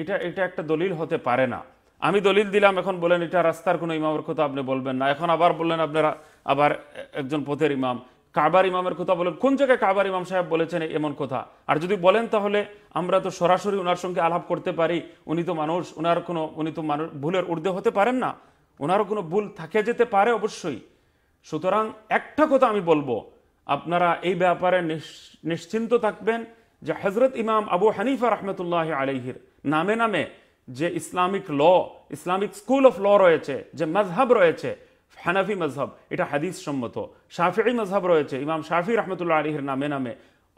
এটা এটা একটা দলিল হতে পারে না আমি দলিল দিলাম এখন বলেন এটা রাস্তার কোনো ইমামের কথা আপনি বলবেন না এখন আবার বললেন আপনারা আবার একজন পথের ইমাম কাবার ইমামের কথা বলেন কোন জায়গায় কাবার ইমাম সাহেব বলেছেন এমন কথা আর যদি বলেন তাহলে আমরা তো সরাসরি ওনার সঙ্গে আলাপ করতে পারি উনি তো মানুষ ওনার কোনো উনি তো মানুষ ভুলের ঊর্ধ্বে হতে পারেন না ওনারও কোনো ভুল থাকে যেতে পারে অবশ্যই সুতরাং একটা কথা আমি বলবো আপনারা এই ব্যাপারে নিশ্চিন্ত থাকবেন যে হজরত ইমাম আবু হানিফা রহমতুল্লাহ আলহির নামে নামে যে Islamic law Islamic school of law রয়েছে যে মজহব রয়েছে হানাফি মজহব এটা হাদিস সম্মত শাফি মজহব রয়েছে ইমাম শাফি রহমতুল্লাহ আলহির নামে নামে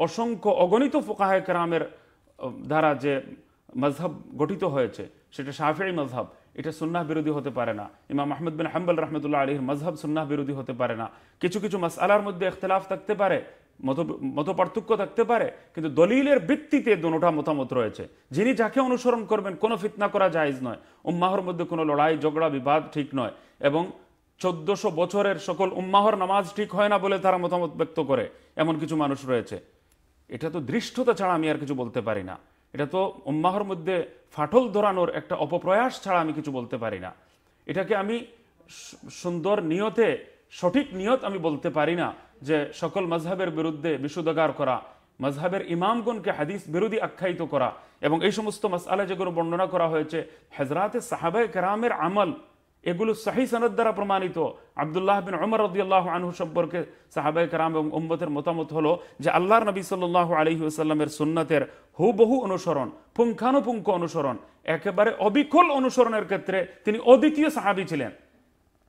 অসংখ্য অগণিত ফোকাহ কেরামের দ্বারা যে মজহব গঠিত হয়েছে সেটা শাফি মজহব এটা সুন্নাহ বিরোধী হতে পারে না ইমাম আহমদ বিন হাম্বল রহমতুল্লাহ আলহির মজহব সুন্নাহ বিরোধী হতে পারে না কিছু কিছু মাসালার মধ্যে এখতলাফ থাকতে পারে মত পার্থক্য থাকতে পারে কিন্তু দলিলের ভিত্তিতে দুটা মতামত রয়েছে যিনি যাকে অনুসরণ করবেন কোনো ফিতনা করা জায়জ নয় উম্মাহর মধ্যে কোনো লড়াই ঝগড়া বিবাদ ঠিক নয় এবং চোদ্দশো বছরের সকল উম্মাহর নামাজ ঠিক হয় না বলে তারা মতামত ব্যক্ত করে এমন কিছু মানুষ রয়েছে এটা তো দৃষ্টতা ছাড়া আমি আর কিছু বলতে পারি না এটা তো উম্মাহর মধ্যে ফাটল ধরানোর একটা অপপ্রয়াস ছাড়া আমি কিছু বলতে পারি না এটাকে আমি সুন্দর নিয়তে সঠিক নিয়ত আমি বলতে পারি না যে সকল মজহাবের বিরুদ্ধে বিশুদাগার করা মজহাবের ইমামগণকে হাদিস বিরোধী আখ্যায়িত করা এবং এই সমস্ত মশালা যেগুলো বর্ণনা করা হয়েছে হেজরাতে সাহাবে কেরামের আমল এগুলো সাহি সনদ দ্বারা প্রমাণিত আবদুল্লাহ বিন উমর রদিয়াল্লাহ আনহু সম্পর্কে সাহাবাই কারাম এবং উম্মতের মতামত হলো যে আল্লাহর নবী সাল্লাহ আলহি আসাল্লামের সুন্নাতের হুবহু অনুসরণ পুঙ্খানুপুঙ্খ অনুসরণ একেবারে অবিকল অনুসরণের ক্ষেত্রে তিনি অদ্বিতীয় সাহাবি ছিলেন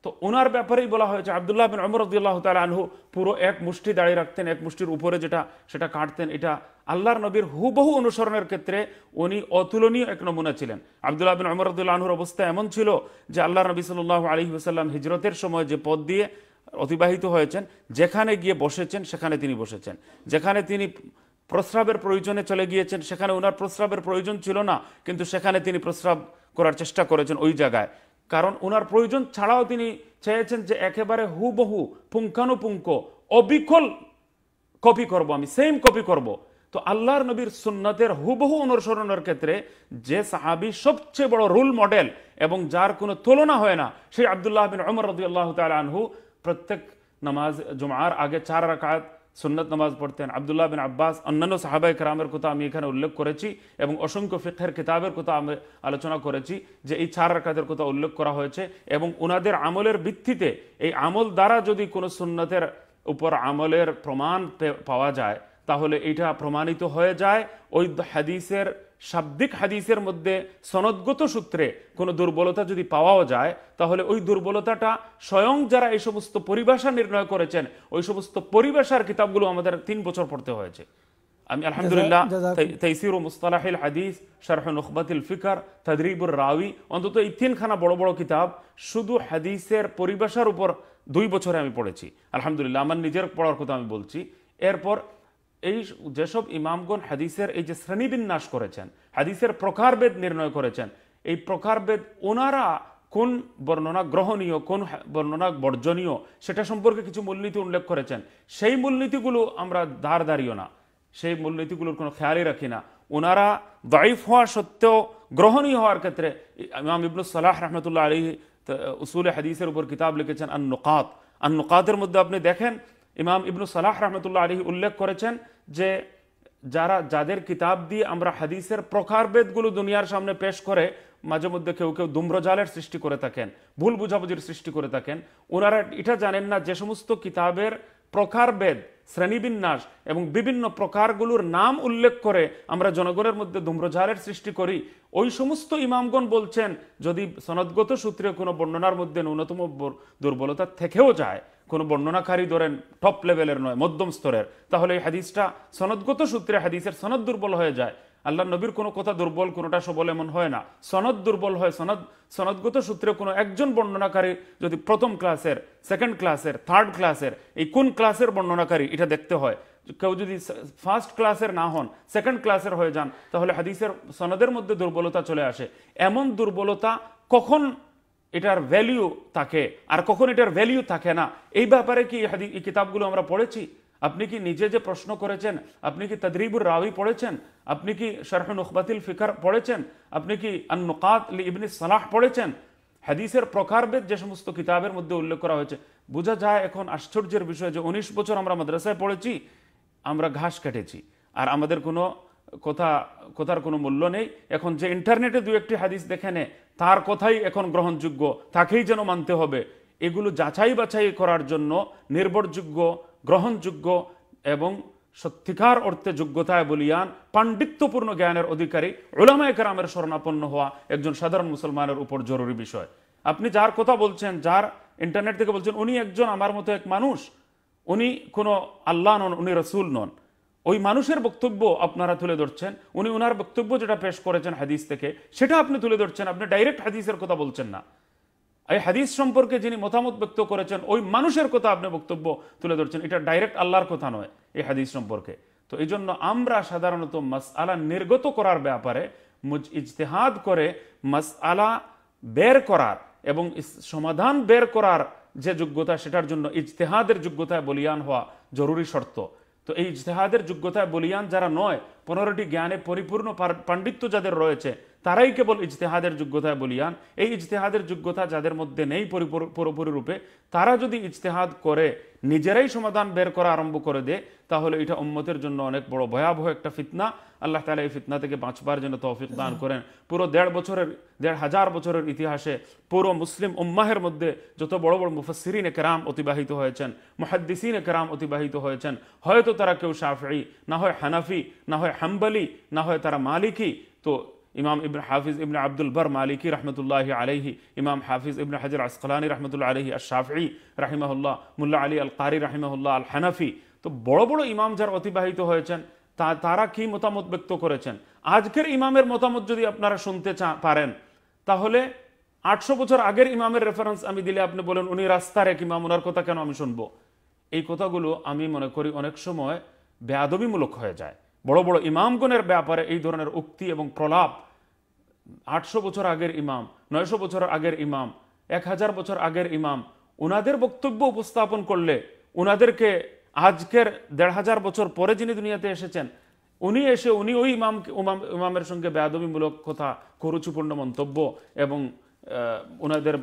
তো ওনার ব্যাপারেই বলা হয়েছে আবদুল্লাহ বিন অমর রদিয়াল্লাহ তাল আনহু পুরো এক মুষ্টি দাঁড়িয়ে রাখতেন এক মুষ্টির উপরে যেটা সেটা কাটতেন এটা আল্লাহর নবীর হুবহু অনুসরণের ক্ষেত্রে উনি অতুলনীয় এক নমুনা ছিলেন আবদুল্লাহ বিন অমরদুল্লা অবস্থা এমন ছিল যে আল্লাহ নবী সাল আলী সাল্লাম হিজরতের সময় যে পদ দিয়ে অতিবাহিত হয়েছেন যেখানে গিয়ে বসেছেন সেখানে তিনি বসেছেন যেখানে তিনি প্রস্রাবের প্রয়োজনে চলে গিয়েছেন সেখানে ওনার প্রস্রাবের প্রয়োজন ছিল না কিন্তু সেখানে তিনি প্রস্রাব করার চেষ্টা করেছেন ওই জায়গায় কারণ ওনার প্রয়োজন ছাড়াও তিনি চেয়েছেন যে একেবারে হুবহু পুঙ্খানুপুঙ্খ অবিকল কপি করব আমি সেম কপি করব তো আল্লাহর নবীর সুন্নাতের হুবহু অনুসরণের ক্ষেত্রে যে সাহাবি সবচেয়ে বড় রোল মডেল এবং যার কোনো তুলনা হয় না সেই আবদুল্লাহ বিন অমর রদুল্লাহ আনহু প্রত্যেক নামাজ জুমার আগে চার রাকাত সুন্নত নামাজ পড়তেন আবদুল্লাহ বিন আব্বাস অন্যান্য সাহাবাই কেরামের কথা আমি এখানে উল্লেখ করেছি এবং অসংখ্য ফিখের কিতাবের কথা আমি আলোচনা করেছি যে এই চার রাকাতের কথা উল্লেখ করা হয়েছে এবং ওনাদের আমলের ভিত্তিতে এই আমল দ্বারা যদি কোনো সুন্নতের উপর আমলের প্রমাণ পাওয়া যায় তাহলে এটা প্রমাণিত হয়ে যায় ওই হাদিসের শাব্দিক হাদিসের মধ্যে সনদগত সূত্রে কোনো দুর্বলতা যদি পাওয়াও যায় তাহলে ওই দুর্বলতাটা স্বয়ং যারা এই সমস্ত পরিভাষা নির্ণয় করেছেন ওই সমস্ত পরিভাষার কিতাবগুলো আমাদের তিন বছর পড়তে হয়েছে আমি আলহামদুলিল্লাহ তৈসির ও মুস্তালাহিল হাদিস শারহ নখবাতিল ফিকার তদরিবুর রাউি অন্তত এই তিনখানা বড় বড় কিতাব শুধু হাদিসের পরিভাষার উপর দুই বছরে আমি পড়েছি আলহামদুলিল্লাহ আমার নিজের পড়ার কথা আমি বলছি এরপর এই যেসব ইমামগণ হাদিসের এই যে শ্রেণীবিন্যাস করেছেন হাদিসের প্রকারভেদ নির্ণয় করেছেন এই প্রকারভেদ ওনারা কোন বর্ণনা গ্রহণীয় কোন বর্ণনা বর্জনীয় সেটা সম্পর্কে কিছু মূলনীতি উল্লেখ করেছেন সেই মূলনীতিগুলো আমরা ধার দাঁড়িও না সেই মূলনীতিগুলোর কোনো খেয়ালই রাখি না ওনারা দায়ীফ হওয়া সত্ত্বেও গ্রহণীয় হওয়ার ক্ষেত্রে ইমাম ইবনুল সালাহ রহমতুল্লাহ আলী উসুল হাদিসের উপর কিতাব লিখেছেন আন্নকাত আন্নকাতের মধ্যে আপনি দেখেন ইমাম ইবনু সালাহ রহমতুল্লাহ আলী উল্লেখ করেছেন যে যারা যাদের কিতাব দিয়ে আমরা হাদিসের প্রকারভেদগুলো দুনিয়ার সামনে পেশ করে মাঝে মধ্যে কেউ কেউ দুম্রজালের সৃষ্টি করে থাকেন ভুল বুঝাবুঝির সৃষ্টি করে থাকেন ওনারা এটা জানেন না যে সমস্ত কিতাবের প্রকারভেদ শ্রেণীবিন্যাস এবং বিভিন্ন প্রকারগুলোর নাম উল্লেখ করে আমরা জনগণের মধ্যে ধূম্রঝাড়ের সৃষ্টি করি ওই সমস্ত ইমামগণ বলছেন যদি সনদগত সূত্রে কোনো বর্ণনার মধ্যে ন্যূনতম দুর্বলতা থেকেও যায় কোনো বর্ণনাকারী ধরেন টপ লেভেলের নয় মধ্যম স্তরের তাহলে এই হাদিসটা সনদগত সূত্রে হাদিসের সনদ দুর্বল হয়ে যায় আল্লাহ নবীর কোনো কথা দুর্বল কোনোটা সবল এমন হয় না সনদ দুর্বল হয় সনদ সনদগত সূত্রে কোনো একজন বর্ণনাকারী যদি প্রথম ক্লাসের সেকেন্ড ক্লাসের থার্ড ক্লাসের এই কোন ক্লাসের বর্ণনাকারী এটা দেখতে হয় কেউ যদি ফার্স্ট ক্লাসের না হন সেকেন্ড ক্লাসের হয়ে যান তাহলে হাদিসের সনদের মধ্যে দুর্বলতা চলে আসে এমন দুর্বলতা কখন এটার ভ্যালিউ থাকে আর কখন এটার ভ্যালিউ থাকে না এই ব্যাপারে কি এই কিতাবগুলো আমরা পড়েছি আপনি কি নিজে যে প্রশ্ন করেছেন আপনি কি তদরিবুর রাউি পড়েছেন আপনি কি শরহ উকবাতিল ফিকার পড়েছেন আপনি কি আন্নকাত ইবনে সালাহ পড়েছেন হাদিসের প্রকারভেদ যে সমস্ত কিতাবের মধ্যে উল্লেখ করা হয়েছে বোঝা যায় এখন আশ্চর্যের বিষয় যে উনিশ বছর আমরা মাদ্রাসায় পড়েছি আমরা ঘাস কেটেছি আর আমাদের কোনো কথা কথার কোনো মূল্য নেই এখন যে ইন্টারনেটে দু একটি হাদিস দেখে নে তার কথাই এখন গ্রহণযোগ্য তাকেই যেন মানতে হবে এগুলো যাচাই বাছাই করার জন্য নির্ভরযোগ্য গ্রহণযোগ্য এবং সত্যিকার অর্থে যোগ্যতায় বলিয়ান পাণ্ডিত্যপূর্ণ জ্ঞানের অধিকারী ওলামায় কেরামের শরণাপন্ন হওয়া একজন সাধারণ মুসলমানের উপর জরুরি বিষয় আপনি যার কথা বলছেন যার ইন্টারনেট থেকে বলছেন উনি একজন আমার মতো এক মানুষ উনি কোনো আল্লাহ নন উনি রসুল নন ওই মানুষের বক্তব্য আপনারা তুলে ধরছেন উনি উনার বক্তব্য যেটা পেশ করেছেন হাদিস থেকে সেটা আপনি তুলে ধরছেন আপনি ডাইরেক্ট হাদিসের কথা বলছেন না এই হাদিস সম্পর্কে যিনি মতামত ব্যক্ত করেছেন ওই মানুষের কথা আপনি বক্তব্য তুলে ধরছেন এটা ডাইরেক্ট আল্লাহর কথা নয় এই হাদিস সম্পর্কে তো এই জন্য আমরা সাধারণত মাস আলা নির্গত করার ব্যাপারে ইজতেহাদ করে মাস আলা বের করার এবং সমাধান বের করার যে যোগ্যতা সেটার জন্য ইজতেহাদের যোগ্যতায় বলিয়ান হওয়া জরুরি শর্ত তো এই ইজতেহাদের যোগ্যতায় বলিয়ান যারা নয় পনেরোটি জ্ঞানে পরিপূর্ণ পাণ্ডিত্য যাদের রয়েছে তারাই কেবল ইজতেহাদের যোগ্যতায় বলিয়ান এই ইজতেহাদের যোগ্যতা যাদের মধ্যে নেই পুরোপুরি রূপে তারা যদি ইজতেহাদ করে নিজেরাই সমাধান বের করা আরম্ভ করে দেয় তাহলে এটা উম্মতের জন্য অনেক বড় ভয়াবহ একটা ফিতনা আল্লাহ তালা এই ফিতনা থেকে বাঁচবার জন্য তৌফিক দান করেন পুরো দেড় বছরের দেড় হাজার বছরের ইতিহাসে পুরো মুসলিম উম্মাহের মধ্যে যত বড় বড় মুফসিরিন একরাম অতিবাহিত হয়েছেন মহাদ্দিসিন একরাম অতিবাহিত হয়েছেন হয়তো তারা কেউ শাফি না হয় হানাফি না হয় হাম্বালি না হয় তারা মালিকি তো ইমাম ইবন হাফিজ ইবন আব্দুল বর মালিকি রহমতুল্লাহ আলহি ইমাম হাফিজ ইবন হাজির আসকালানি রহমতুল্লা আলহি আর শাফি রাহিমাহুল্লাহ মুল্লা আলী আল কারি রাহিমাহুল্লাহ আল হানাফি তো বড় বড় ইমাম যারা অতিবাহিত হয়েছেন তা তারা কি মতামত ব্যক্ত করেছেন আজকের ইমামের মতামত যদি আপনারা শুনতে চা পারেন তাহলে আটশো বছর আগের ইমামের রেফারেন্স আমি দিলে আপনি বলেন উনি রাস্তার এক ইমাম ওনার কথা কেন আমি শুনবো এই কথাগুলো আমি মনে করি অনেক সময় বেয়াদবিমূলক হয়ে যায় বড় বড় ইমামগণের ব্যাপারে এই ধরনের উক্তি এবং প্রলাপ আটশো বছর আগের ইমাম নয়শো বছর আগের ইমাম এক হাজার বছর আগের ইমাম ওনাদের বক্তব্য উপস্থাপন করলে ওনাদেরকে আজকের দেড় হাজার বছর পরে যিনি দুনিয়াতে এসেছেন উনি এসে উনি ওই ইমাম ইমামের সঙ্গে বেয়াদবিমূলক কথা করুচিপূর্ণ মন্তব্য এবং ওনাদের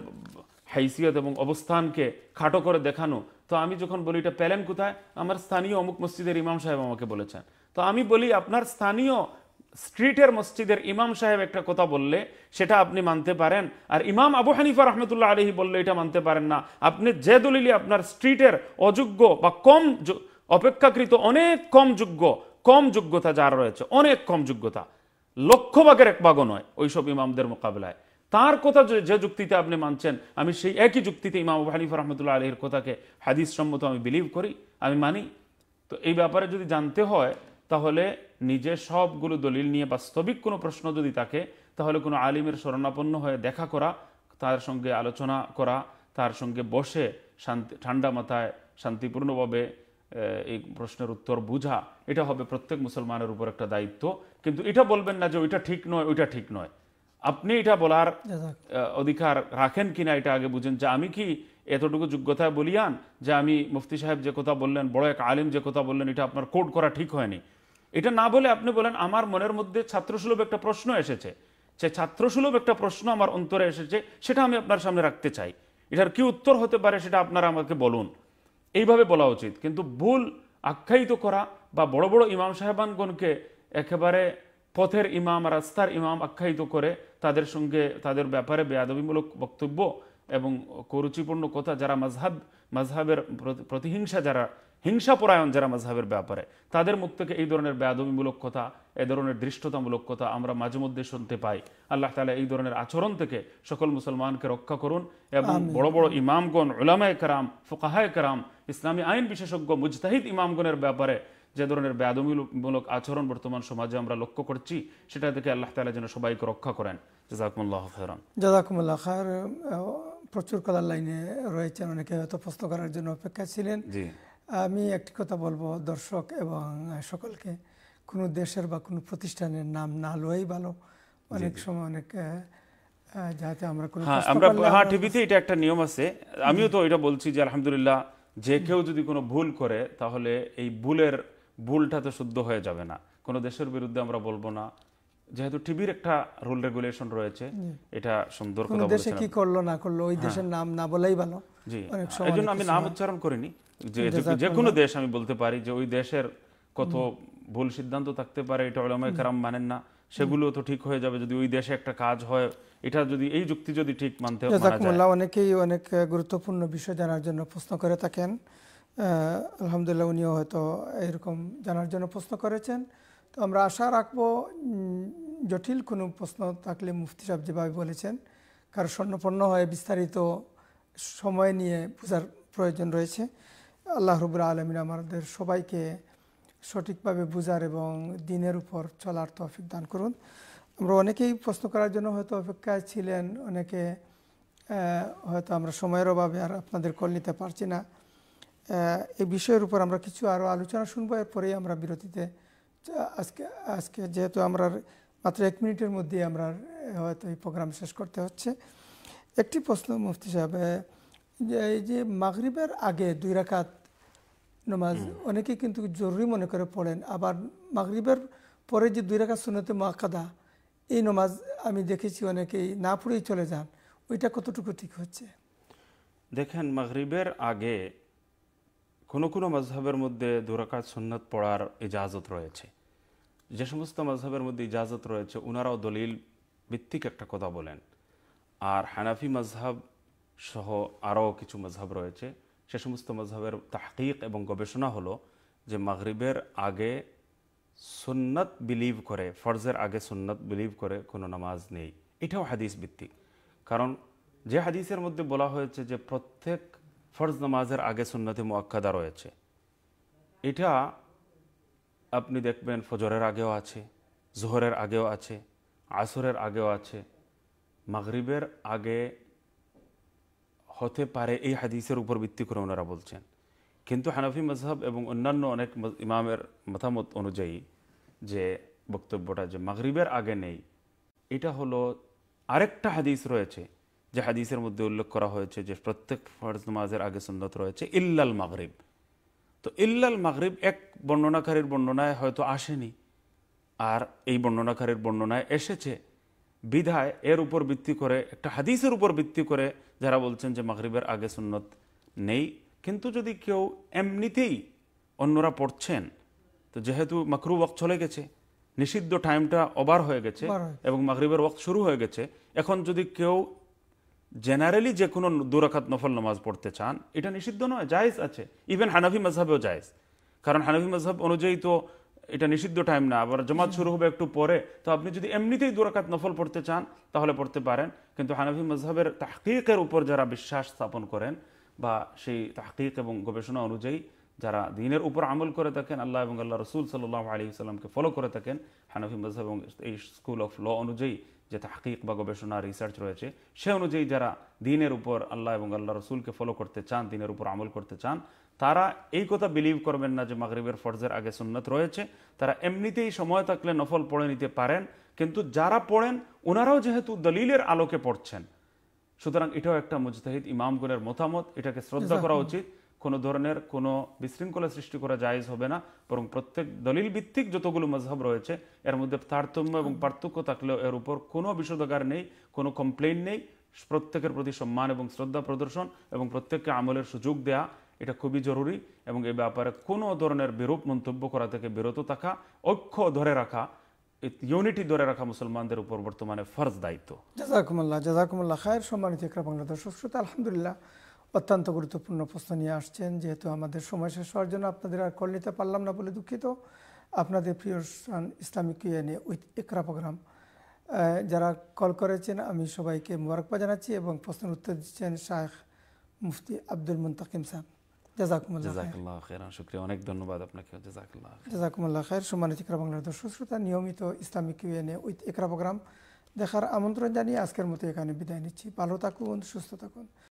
হাইসিয়ত এবং অবস্থানকে খাটো করে দেখানো তো আমি যখন বলি এটা পেলেন কোথায় আমার স্থানীয় অমুক মসজিদের ইমাম সাহেব আমাকে বলেছেন তো আমি বলি আপনার স্থানীয় স্ট্রিটের মসজিদের ইমাম সাহেব একটা কথা বললে সেটা আপনি মানতে পারেন আর ইমাম আবু হানিফা রহমতুল্লাহ আলহি বললে এটা মানতে পারেন না আপনি যে দলিলি আপনার স্ট্রিটের অযোগ্য বা কম অপেক্ষাকৃত অনেক কম যোগ্য কম যোগ্যতা যার রয়েছে অনেক কম যোগ্যতা লক্ষ ভাগের এক ভাগও নয় ওইসব ইমামদের মোকাবেলায় তার কথা যে যুক্তিতে আপনি মানছেন আমি সেই একই যুক্তিতে ইমাম আবু হানিফা রহমতুল্লাহ আলহির কথাকে হাদিস সম্মত আমি বিলিভ করি আমি মানি তো এই ব্যাপারে যদি জানতে হয় তাহলে নিজে সবগুলো দলিল নিয়ে বাস্তবিক কোনো প্রশ্ন যদি থাকে তাহলে কোনো আলিমের শরণাপন্ন হয়ে দেখা করা তার সঙ্গে আলোচনা করা তার সঙ্গে বসে শান্তি ঠান্ডা মাথায় শান্তিপূর্ণভাবে এই প্রশ্নের উত্তর বোঝা এটা হবে প্রত্যেক মুসলমানের উপর একটা দায়িত্ব কিন্তু এটা বলবেন না যে ওইটা ঠিক নয় ওইটা ঠিক নয় আপনি এটা বলার অধিকার রাখেন কিনা এটা আগে বুঝেন যে আমি কি এতটুকু যোগ্যতায় বলিয়ান যে আমি মুফতি সাহেব যে কথা বললেন বড় এক আলিম যে কথা বললেন এটা আপনার কোড করা ঠিক হয়নি এটা না বলে আপনি বলেন আমার মনের মধ্যে ছাত্রসুলভ একটা প্রশ্ন এসেছে সে ছাত্রসুলভ একটা প্রশ্ন আমার অন্তরে এসেছে সেটা আমি আপনার সামনে রাখতে চাই এটার কি উত্তর হতে পারে সেটা আপনারা আমাকে বলুন এইভাবে বলা উচিত কিন্তু ভুল আখ্যায়িত করা বা বড় বড় ইমাম সাহেবানগণকে একেবারে পথের ইমাম রাস্তার ইমাম আখ্যায়িত করে তাদের সঙ্গে তাদের ব্যাপারে বেয়াদবিমূলক বক্তব্য এবং করুচিপূর্ণ কথা যারা মাঝহাব মাঝহাবের প্রতিহিংসা যারা হিংসাপরায়ণ যারা মাঝহাবের ব্যাপারে তাদের মুখ থেকে এই ধরনের বেয়াদবিমূলক কথা এ ধরনের দৃষ্টতামূলক কথা আমরা মাঝে মধ্যে শুনতে পাই আল্লাহ তালা এই ধরনের আচরণ থেকে সকল মুসলমানকে রক্ষা করুন এবং বড় বড় ইমামগণ ওলামায় কারাম ফোকাহায় কারাম ইসলামী আইন বিশেষজ্ঞ মুজতাহিদ ইমামগণের ব্যাপারে যে ধরনের বেদমিমূলক আচরণ বর্তমান সমাজে আমরা লক্ষ্য করছি সেটা থেকে আল্লাহ তালা যেন সবাইকে রক্ষা করেন জাজাকুমুল্লাহ খান জাজাকুমুল্লাহ প্রচুর কলার লাইনে রয়েছেন অনেকে হয়তো প্রশ্ন করার জন্য অপেক্ষা ছিলেন জি আমি একটি কথা বলবো দর্শক এবং সকলকে কোনো দেশের বা কোনো প্রতিষ্ঠানের নাম না লওয়াই ভালো অনেক সময় অনেক যাতে আমরা কোনো হ্যাঁ, আমরা হ্যাঁ টিভিতে এটা একটা নিয়ম আছে আমিও তো এটা বলছি যে আলহামদুলিল্লাহ যে কেউ যদি কোনো ভুল করে তাহলে এই ভুলের ভুলটা তো শুদ্ধ হয়ে যাবে না কোনো দেশের বিরুদ্ধে আমরা বলবো না যেহেতু টিভির একটা রুল রেগুলেশন রয়েছে এটা সুন্দর কথা দেশে কি করলো না করলো ওই দেশের হ্যাঁ। নাম না বলাই ভালো জি এই জন্য আমি নাম উচ্চারণ করিনি যে যে কোনো দেশ আমি বলতে পারি যে ওই দেশের কত ভুল সিদ্ধান্ত থাকতে পারে এটা ওলামায় কারাম মানেন না সেগুলো তো ঠিক হয়ে যাবে যদি ওই দেশে একটা কাজ হয় এটা যদি এই যুক্তি যদি ঠিক মানতে জাজাকুমুল্লাহ অনেকেই অনেক গুরুত্বপূর্ণ বিষয় জানার জন্য প্রশ্ন করে থাকেন আলহামদুলিল্লাহ উনিও হয়তো এরকম জানার জন্য প্রশ্ন করেছেন তো আমরা আশা রাখবো জটিল কোনো প্রশ্ন থাকলে মুফতি সাহেব যেভাবে বলেছেন কারো স্বর্ণপন্ন হয়ে বিস্তারিত সময় নিয়ে বোঝার প্রয়োজন রয়েছে আল্লাহ রবুল আলমিন আমাদের সবাইকে সঠিকভাবে বোঝার এবং দিনের উপর চলার তফিক দান করুন আমরা অনেকেই প্রশ্ন করার জন্য হয়তো অপেক্ষায় ছিলেন অনেকে হয়তো আমরা সময়ের অভাবে আর আপনাদের কল নিতে পারছি না এই বিষয়ের উপর আমরা কিছু আরও আলোচনা শুনবো এরপরেই আমরা বিরতিতে আজকে আজকে যেহেতু আমরা মাত্র এক মিনিটের মধ্যে আমরা হয়তো এই প্রোগ্রাম শেষ করতে হচ্ছে একটি প্রশ্ন মুফতি সাহেব এই যে মাগরিবের আগে দুই রাকাত নমাজ অনেকে কিন্তু জরুরি মনে করে পড়েন আবার মাগরিবের পরে যে দুই রাকাত শুনতে মাকাদা এই নমাজ আমি দেখেছি অনেকেই না পড়েই চলে যান ওইটা কতটুকু ঠিক হচ্ছে দেখেন মাগরিবের আগে কোনো কোনো মজহাবের মধ্যে দুরাকাত সুন্নত পড়ার ইজাজত রয়েছে যে সমস্ত মাঝহবের মধ্যে ইজাজত রয়েছে ওনারাও দলিল ভিত্তিক একটা কথা বলেন আর হানাফি মাঝহাব সহ আরও কিছু মাঝহাব রয়েছে সে সমস্ত মাঝহাবের তাহকিক এবং গবেষণা হলো যে মাগরিবের আগে সুন্নত বিলিভ করে ফরজের আগে সুন্নত বিলিভ করে কোনো নামাজ নেই এটাও হাদিস ভিত্তিক কারণ যে হাদিসের মধ্যে বলা হয়েছে যে প্রত্যেক ফরজ নামাজের আগে সুন্নতে মোয়াক্কাদা রয়েছে এটা আপনি দেখবেন ফজরের আগেও আছে জোহরের আগেও আছে আসরের আগেও আছে মাগরিবের আগে হতে পারে এই হাদিসের উপর ভিত্তি করে ওনারা বলছেন কিন্তু হানাফি মজহব এবং অন্যান্য অনেক ইমামের মতামত অনুযায়ী যে বক্তব্যটা যে মাগরিবের আগে নেই এটা হলো আরেকটা হাদিস রয়েছে যে হাদিসের মধ্যে উল্লেখ করা হয়েছে যে প্রত্যেক ফরজ নামাজের আগে সুন্নত রয়েছে ইল্লাল মাগরিব তো ইল্লাল মাগরিব এক বর্ণনাকারীর বর্ণনায় হয়তো আসেনি আর এই বর্ণনাকারীর বর্ণনায় এসেছে বিধায় এর উপর ভিত্তি করে একটা হাদিসের উপর ভিত্তি করে যারা বলছেন যে মাগরিবের আগে সুন্নত নেই কিন্তু যদি কেউ এমনিতেই অন্যরা পড়ছেন তো যেহেতু মাকরু ওয়াক চলে গেছে নিষিদ্ধ টাইমটা ওভার হয়ে গেছে এবং মাগরিবের ওয়াক শুরু হয়ে গেছে এখন যদি কেউ জেনারেলি যে কোনো দুরাখাত নফল নামাজ পড়তে চান এটা নিষিদ্ধ নয় জায়েজ আছে ইভেন হানাফি মজাহেও জায়েজ কারণ হানাফি মজাহেব অনুযায়ী তো এটা নিষিদ্ধ টাইম না আবার জমাত শুরু হবে একটু পরে তো আপনি যদি এমনিতেই দুরাকাত নফল পড়তে চান তাহলে পড়তে পারেন কিন্তু হানাফি মজহাবের তাহকিকের উপর যারা বিশ্বাস স্থাপন করেন বা সেই তাহকিক এবং গবেষণা অনুযায়ী যারা দিনের উপর আমল করে থাকেন আল্লাহ এবং আল্লাহ রসুল সাল্লাহ আলী সাল্লামকে ফলো করে থাকেন হানাফি মজহাব এবং এই স্কুল অফ ল অনুযায়ী যে তাহকিক বা গবেষণা রিসার্চ রয়েছে সে অনুযায়ী যারা দিনের উপর আল্লাহ এবং আল্লাহ রসুলকে ফলো করতে চান দিনের উপর আমল করতে চান তারা এই কথা বিলিভ করবেন না যে মাগরীবের ফরজের আগে সুন্নত রয়েছে তারা এমনিতেই সময় থাকলে নফল পড়ে নিতে পারেন কিন্তু যারা পড়েন ওনারাও যেহেতু দলিলের আলোকে পড়ছেন সুতরাং এটাও একটা মুজতাহিদ ইমামগুলের মতামত এটাকে শ্রদ্ধা করা উচিত কোনো ধরনের কোনো বিশৃঙ্খলা সৃষ্টি করা জায়জ হবে না বরং প্রত্যেক দলিল ভিত্তিক যতগুলো মজহব রয়েছে এর মধ্যে তারতম্য এবং পার্থক্য থাকলেও এর উপর কোনো বিশোধাগার নেই কোনো কমপ্লেন নেই প্রত্যেকের প্রতি সম্মান এবং শ্রদ্ধা প্রদর্শন এবং প্রত্যেককে আমলের সুযোগ দেয়া এটা খুবই জরুরি এবং এ ব্যাপারে কোনো ধরনের বিরূপ মন্তব্য করা থেকে বিরত থাকা ঐক্য ধরে রাখা ইউনিটি ধরে রাখা মুসলমানদের উপর বর্তমানে ফরজ দায়িত্ব জাজাকুমুল্লাহ জাজাকুমুল্লাহ খায়ের সম্মানিত বাংলা আলহামদুলিল্লাহ অত্যন্ত গুরুত্বপূর্ণ প্রশ্ন নিয়ে আসছেন যেহেতু আমাদের সময় শেষ হওয়ার জন্য আপনাদের আর কল নিতে পারলাম না বলে দুঃখিত আপনাদের প্রিয় ইসলামিক ইউএনএ উইথ একরা প্রোগ্রাম যারা কল করেছেন আমি সবাইকে মোবারকবাদ জানাচ্ছি এবং প্রশ্নের উত্তর দিচ্ছেন শাহ মুফতি আব্দুল মুন্তাকিম সাহেব অনেক ধন্যবাদ আপনাকে জাজাকুমুল্লাহ খের সম্মানিত ইকরা বাংলার দর্শক শ্রোতা নিয়মিত ইসলামিক ইউএনএ উইথ একরা প্রোগ্রাম দেখার আমন্ত্রণ জানিয়ে আজকের মতো এখানে বিদায় নিচ্ছি ভালো থাকুন সুস্থ থাকুন